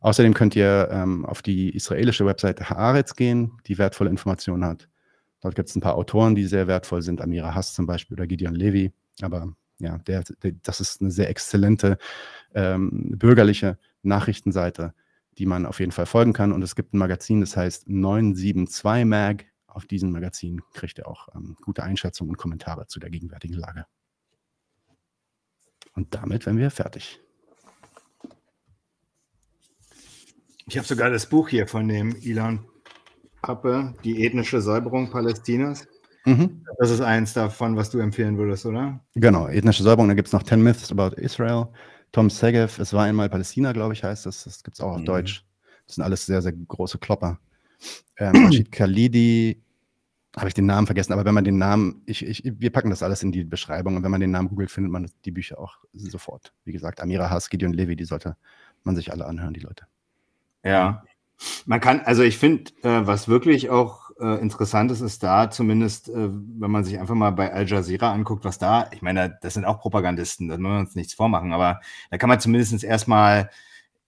Außerdem könnt ihr ähm, auf die israelische Webseite Haaretz gehen, die wertvolle Informationen hat. Dort gibt es ein paar Autoren, die sehr wertvoll sind. Amira Haas zum Beispiel oder Gideon Levy. Aber ja, der, der, das ist eine sehr exzellente ähm, bürgerliche Nachrichtenseite, die man auf jeden Fall folgen kann. Und es gibt ein Magazin, das heißt 972 Mag. Auf diesem Magazin kriegt ihr auch ähm, gute Einschätzungen und Kommentare zu der gegenwärtigen Lage. Und damit werden wir fertig. Ich habe sogar das Buch hier von dem Elon Pappe, Die ethnische Säuberung Palästinas. Mhm. Das ist eins davon, was du empfehlen würdest, oder? Genau, ethnische Säuberung. Da gibt es noch 10 Myths about Israel. Tom Segev, es war einmal Palästina, glaube ich, heißt das. Das gibt es auch auf mhm. Deutsch. Das sind alles sehr, sehr große Klopper. Ähm, Rashid Khalidi, habe ich den Namen vergessen, aber wenn man den Namen, ich, ich, wir packen das alles in die Beschreibung und wenn man den Namen googelt, findet man die Bücher auch sofort. Wie gesagt, Amira Haas, Gideon Levy, die sollte man sich alle anhören, die Leute. Ja, man kann, also ich finde, äh, was wirklich auch äh, Interessantes ist da zumindest, äh, wenn man sich einfach mal bei Al Jazeera anguckt, was da, ich meine, das sind auch Propagandisten, da müssen wir uns nichts vormachen, aber da kann man zumindest erstmal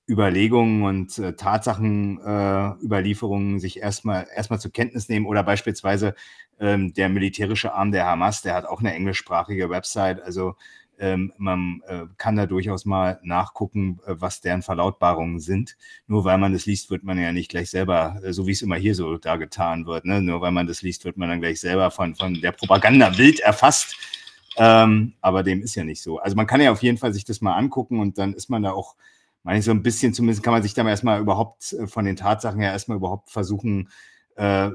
Überlegungen und äh, Tatsachenüberlieferungen äh, sich erstmal erstmal zur Kenntnis nehmen oder beispielsweise ähm, der militärische Arm der Hamas, der hat auch eine englischsprachige Website. Also ähm, man äh, kann da durchaus mal nachgucken, äh, was deren Verlautbarungen sind. Nur weil man das liest, wird man ja nicht gleich selber, äh, so wie es immer hier so da getan wird, ne? nur weil man das liest, wird man dann gleich selber von, von der Propaganda wild erfasst. Ähm, aber dem ist ja nicht so. Also man kann ja auf jeden Fall sich das mal angucken und dann ist man da auch, meine ich, so ein bisschen, zumindest kann man sich da erstmal überhaupt äh, von den Tatsachen her erstmal überhaupt versuchen, äh,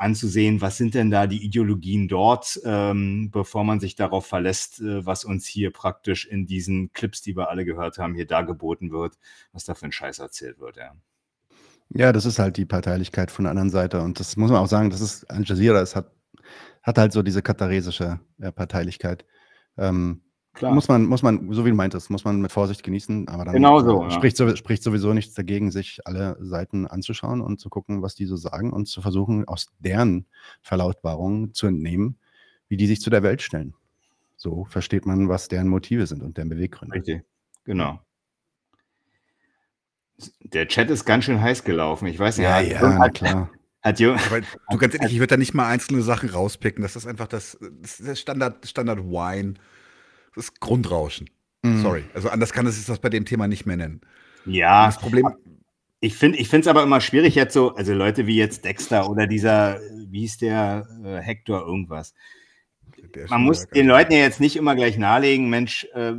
anzusehen, was sind denn da die Ideologien dort, ähm, bevor man sich darauf verlässt, äh, was uns hier praktisch in diesen Clips, die wir alle gehört haben, hier dargeboten wird, was da für ein Scheiß erzählt wird, ja. Ja, das ist halt die Parteilichkeit von der anderen Seite. Und das muss man auch sagen, das ist Al Jazeera, es hat, hat halt so diese kataresische äh, Parteilichkeit. Ähm, Klar. Muss man, muss man, so wie du meintest, muss man mit Vorsicht genießen, aber dann genau so, äh, spricht, ja. spricht, sowieso nichts dagegen, sich alle Seiten anzuschauen und zu gucken, was die so sagen und zu versuchen, aus deren Verlautbarungen zu entnehmen, wie die sich zu der Welt stellen. So versteht man, was deren Motive sind und deren Beweggründe. Richtig, genau. Der Chat ist ganz schön heiß gelaufen. Ich weiß nicht, ja, ja, ja klar. Hat Aber du ganz ehrlich, ich würde da nicht mal einzelne Sachen rauspicken. Das ist einfach das, das ist Standard, Standard Wine. Das ist Grundrauschen. Mhm. Sorry. Also anders kann es sich das bei dem Thema nicht mehr nennen. Ja. Das Problem. Ich finde es aber immer schwierig jetzt so, also Leute wie jetzt Dexter oder dieser, wie ist der, äh, Hector irgendwas man muss den Leuten ja jetzt nicht immer gleich nahelegen, Mensch, äh,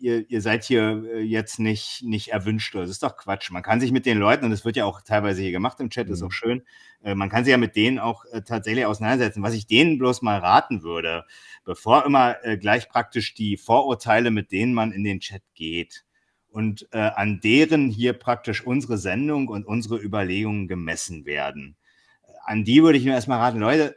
ihr, ihr, seid hier äh, jetzt nicht, nicht erwünscht. Das ist doch Quatsch. Man kann sich mit den Leuten, und das wird ja auch teilweise hier gemacht im Chat, mhm. ist auch schön, äh, man kann sich ja mit denen auch äh, tatsächlich auseinandersetzen. Was ich denen bloß mal raten würde, bevor immer äh, gleich praktisch die Vorurteile, mit denen man in den Chat geht und äh, an deren hier praktisch unsere Sendung und unsere Überlegungen gemessen werden. An die würde ich mir erstmal raten, Leute,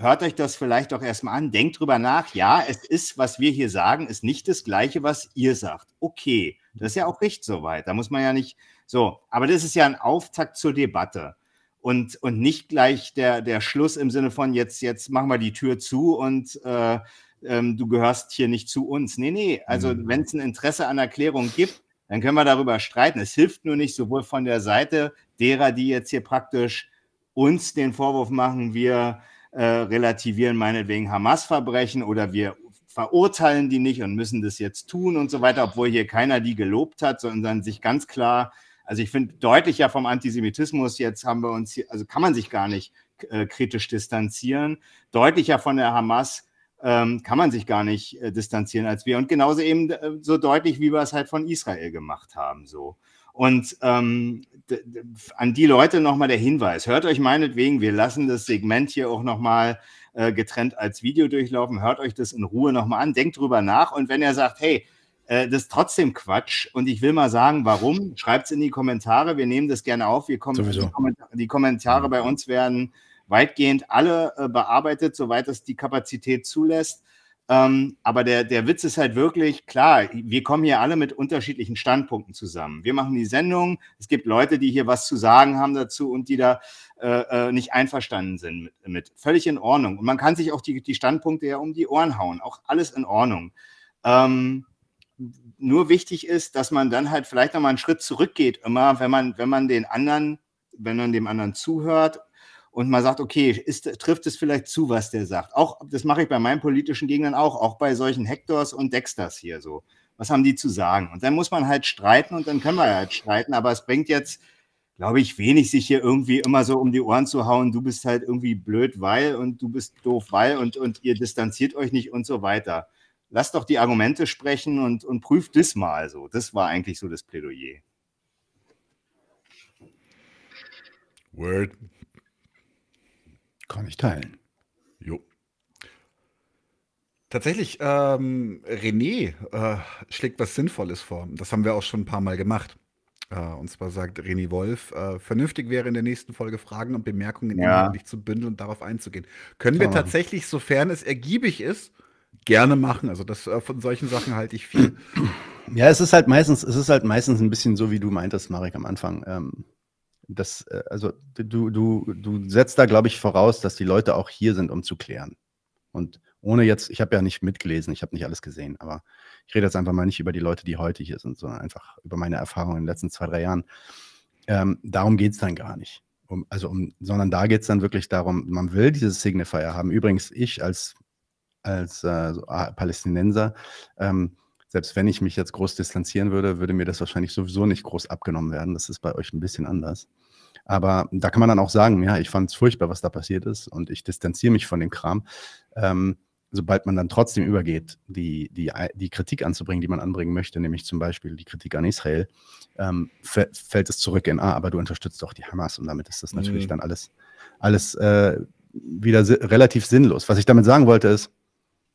hört euch das vielleicht auch erstmal an, denkt drüber nach. Ja, es ist, was wir hier sagen, ist nicht das Gleiche, was ihr sagt. Okay, das ist ja auch recht soweit. Da muss man ja nicht so, aber das ist ja ein Auftakt zur Debatte. Und, und nicht gleich der, der Schluss im Sinne von jetzt, jetzt machen wir die Tür zu und äh, ähm, du gehörst hier nicht zu uns. Nee, nee, also mhm. wenn es ein Interesse an Erklärung gibt, dann können wir darüber streiten. Es hilft nur nicht, sowohl von der Seite derer, die jetzt hier praktisch uns den Vorwurf machen, wir äh, relativieren meinetwegen Hamas-Verbrechen oder wir verurteilen die nicht und müssen das jetzt tun und so weiter, obwohl hier keiner die gelobt hat, sondern sich ganz klar, also ich finde deutlicher vom Antisemitismus, jetzt haben wir uns hier, also kann man sich gar nicht äh, kritisch distanzieren, deutlicher von der Hamas ähm, kann man sich gar nicht äh, distanzieren als wir und genauso eben äh, so deutlich, wie wir es halt von Israel gemacht haben, so. Und ähm, an die Leute nochmal der Hinweis. Hört euch meinetwegen, wir lassen das Segment hier auch nochmal äh, getrennt als Video durchlaufen. Hört euch das in Ruhe nochmal an, denkt drüber nach. Und wenn ihr sagt, hey, äh, das ist trotzdem Quatsch und ich will mal sagen, warum, schreibt es in die Kommentare. Wir nehmen das gerne auf. Wir kommen, Sowieso. die, Kommentare, die mhm. Kommentare bei uns werden weitgehend alle äh, bearbeitet, soweit es die Kapazität zulässt. Ähm, aber der, der Witz ist halt wirklich, klar, wir kommen hier alle mit unterschiedlichen Standpunkten zusammen. Wir machen die Sendung, es gibt Leute, die hier was zu sagen haben dazu und die da äh, äh nicht einverstanden sind mit, mit, Völlig in Ordnung. Und man kann sich auch die, die Standpunkte ja um die Ohren hauen. Auch alles in Ordnung. Ähm, nur wichtig ist, dass man dann halt vielleicht nochmal einen Schritt zurückgeht, immer, wenn man, wenn man den anderen, wenn man dem anderen zuhört und man sagt, okay, ist, trifft es vielleicht zu, was der sagt. Auch das mache ich bei meinen politischen Gegnern auch, auch bei solchen Hectors und Dexters hier so. Was haben die zu sagen? Und dann muss man halt streiten und dann können wir halt streiten, aber es bringt jetzt, glaube ich, wenig, sich hier irgendwie immer so um die Ohren zu hauen, du bist halt irgendwie blöd, weil und du bist doof, weil und, und ihr distanziert euch nicht und so weiter. Lasst doch die Argumente sprechen und, und prüft das mal so. Das war eigentlich so das Plädoyer. Word. Kann ich teilen. Jo. Tatsächlich, ähm, René äh, schlägt was Sinnvolles vor. Das haben wir auch schon ein paar Mal gemacht. Uh, und zwar sagt René Wolf, uh, vernünftig wäre in der nächsten Folge Fragen und Bemerkungen ja. inhaltlich zu bündeln und darauf einzugehen. Können wir tatsächlich, sofern es ergiebig ist, gerne machen. Also das uh, von solchen Sachen halte ich viel. Ja, es ist halt meistens, es ist halt meistens ein bisschen so, wie du meintest, Marek, am Anfang. Ähm, das, äh, also du, du, du setzt da, glaube ich, voraus, dass die Leute auch hier sind, um zu klären. Und ohne jetzt, ich habe ja nicht mitgelesen, ich habe nicht alles gesehen, aber ich rede jetzt einfach mal nicht über die Leute, die heute hier sind, sondern einfach über meine Erfahrungen in den letzten zwei, drei Jahren. Ähm, darum geht es dann gar nicht. Um, also um, sondern da geht es dann wirklich darum, man will dieses Signifier haben. Übrigens, ich als, als äh, ah, Palästinenser ähm, selbst wenn ich mich jetzt groß distanzieren würde, würde mir das wahrscheinlich sowieso nicht groß abgenommen werden. Das ist bei euch ein bisschen anders. Aber da kann man dann auch sagen, ja, ich fand es furchtbar, was da passiert ist und ich distanziere mich von dem Kram. Ähm, sobald man dann trotzdem übergeht, die, die, die Kritik anzubringen, die man anbringen möchte, nämlich zum Beispiel die Kritik an Israel, ähm, fällt es zurück in, ah, aber du unterstützt doch die Hamas und damit ist das natürlich mhm. dann alles, alles äh, wieder si relativ sinnlos. Was ich damit sagen wollte ist,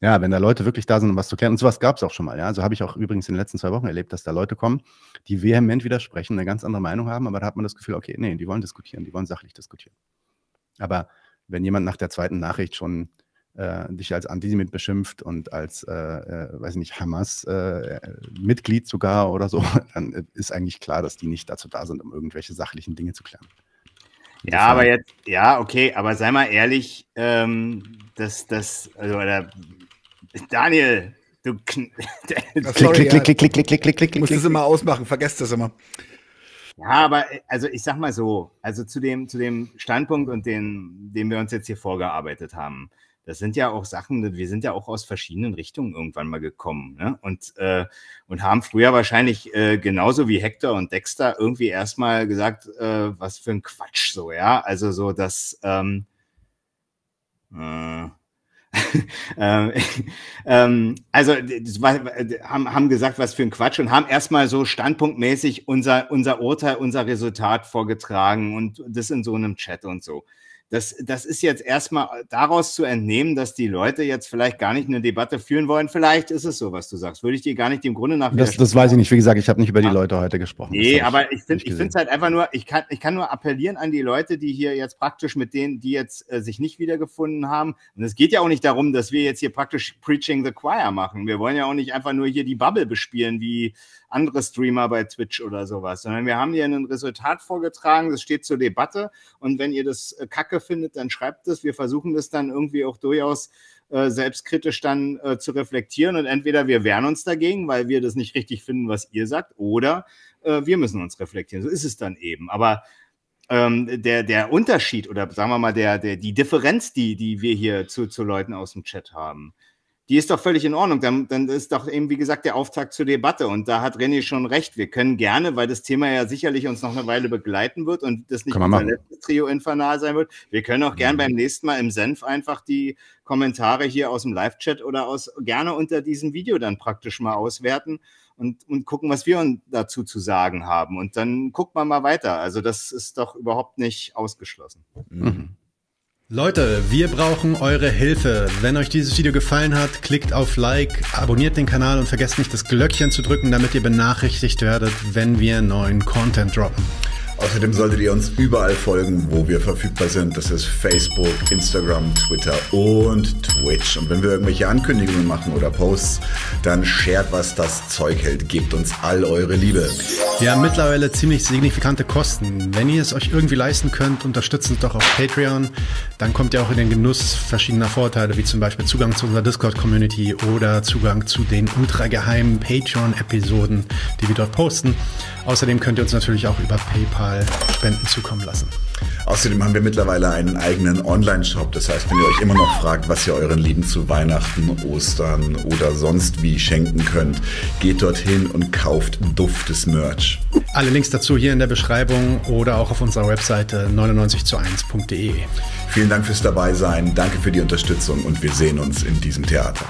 ja, wenn da Leute wirklich da sind, um was zu klären. Und sowas gab es auch schon mal. Ja? Also habe ich auch übrigens in den letzten zwei Wochen erlebt, dass da Leute kommen, die vehement widersprechen, eine ganz andere Meinung haben, aber da hat man das Gefühl, okay, nee, die wollen diskutieren, die wollen sachlich diskutieren. Aber wenn jemand nach der zweiten Nachricht schon äh, dich als Antisemit beschimpft und als, äh, äh, weiß nicht, Hamas-Mitglied äh, sogar oder so, dann äh, ist eigentlich klar, dass die nicht dazu da sind, um irgendwelche sachlichen Dinge zu klären. Ja, aber jetzt, ja, okay, aber sei mal ehrlich, ähm, dass das, also, oder Daniel, du. Sorry, klick, klick, klick, klick, klick, klick, klick, klick, klick. Muss das immer ausmachen, vergesst das immer. Ja, aber also ich sag mal so, also zu dem, zu dem Standpunkt und den, den wir uns jetzt hier vorgearbeitet haben, das sind ja auch Sachen, wir sind ja auch aus verschiedenen Richtungen irgendwann mal gekommen ne? und, äh, und haben früher wahrscheinlich äh, genauso wie Hector und Dexter irgendwie erstmal gesagt, äh, was für ein Quatsch so, ja, also so, dass ähm, äh, Ähm, ähm, also war, haben, haben gesagt, was für ein Quatsch und haben erstmal so standpunktmäßig unser, unser Urteil, unser Resultat vorgetragen und das in so einem Chat und so das, das ist jetzt erstmal daraus zu entnehmen, dass die Leute jetzt vielleicht gar nicht eine Debatte führen wollen. Vielleicht ist es so, was du sagst. Würde ich dir gar nicht dem Grunde nach. Das, das weiß ich nicht. Wie gesagt, ich habe nicht über die ah. Leute heute gesprochen. Nee, aber ich finde es halt einfach nur, ich kann, ich kann nur appellieren an die Leute, die hier jetzt praktisch mit denen, die jetzt äh, sich nicht wiedergefunden haben. Und es geht ja auch nicht darum, dass wir jetzt hier praktisch Preaching the Choir machen. Wir wollen ja auch nicht einfach nur hier die Bubble bespielen, wie andere Streamer bei Twitch oder sowas, sondern wir haben hier ein Resultat vorgetragen, das steht zur Debatte. Und wenn ihr das äh, Kacke findet, dann schreibt es. Wir versuchen das dann irgendwie auch durchaus äh, selbstkritisch dann äh, zu reflektieren. Und entweder wir wehren uns dagegen, weil wir das nicht richtig finden, was ihr sagt, oder äh, wir müssen uns reflektieren. So ist es dann eben. Aber ähm, der, der Unterschied oder sagen wir mal, der, der, die Differenz, die, die wir hier zu, zu Leuten aus dem Chat haben, die ist doch völlig in Ordnung. Dann, dann ist doch eben, wie gesagt, der Auftakt zur Debatte. Und da hat René schon recht. Wir können gerne, weil das Thema ja sicherlich uns noch eine Weile begleiten wird und das nicht unser letztes Trio Infernal sein wird, wir können auch gern mhm. beim nächsten Mal im Senf einfach die Kommentare hier aus dem Live-Chat oder aus gerne unter diesem Video dann praktisch mal auswerten und, und gucken, was wir dazu zu sagen haben. Und dann guckt man mal weiter. Also das ist doch überhaupt nicht ausgeschlossen. Mhm. Leute, wir brauchen eure Hilfe. Wenn euch dieses Video gefallen hat, klickt auf Like, abonniert den Kanal und vergesst nicht das Glöckchen zu drücken, damit ihr benachrichtigt werdet, wenn wir neuen Content droppen. Außerdem solltet ihr uns überall folgen, wo wir verfügbar sind. Das ist Facebook, Instagram, Twitter und Twitch. Und wenn wir irgendwelche Ankündigungen machen oder Posts, dann shared, was das Zeug hält. Gebt uns all eure Liebe. Wir haben mittlerweile ziemlich signifikante Kosten. Wenn ihr es euch irgendwie leisten könnt, unterstützt uns doch auf Patreon. Dann kommt ihr auch in den Genuss verschiedener Vorteile, wie zum Beispiel Zugang zu unserer Discord-Community oder Zugang zu den ultrageheimen Patreon-Episoden, die wir dort posten. Außerdem könnt ihr uns natürlich auch über PayPal Spenden zukommen lassen. Außerdem haben wir mittlerweile einen eigenen Online-Shop. Das heißt, wenn ihr euch immer noch fragt, was ihr euren Lieben zu Weihnachten, Ostern oder sonst wie schenken könnt, geht dorthin und kauft duftes Merch. Alle Links dazu hier in der Beschreibung oder auch auf unserer Webseite 99 zu 1.de. Vielen Dank fürs Dabeisein, danke für die Unterstützung und wir sehen uns in diesem Theater.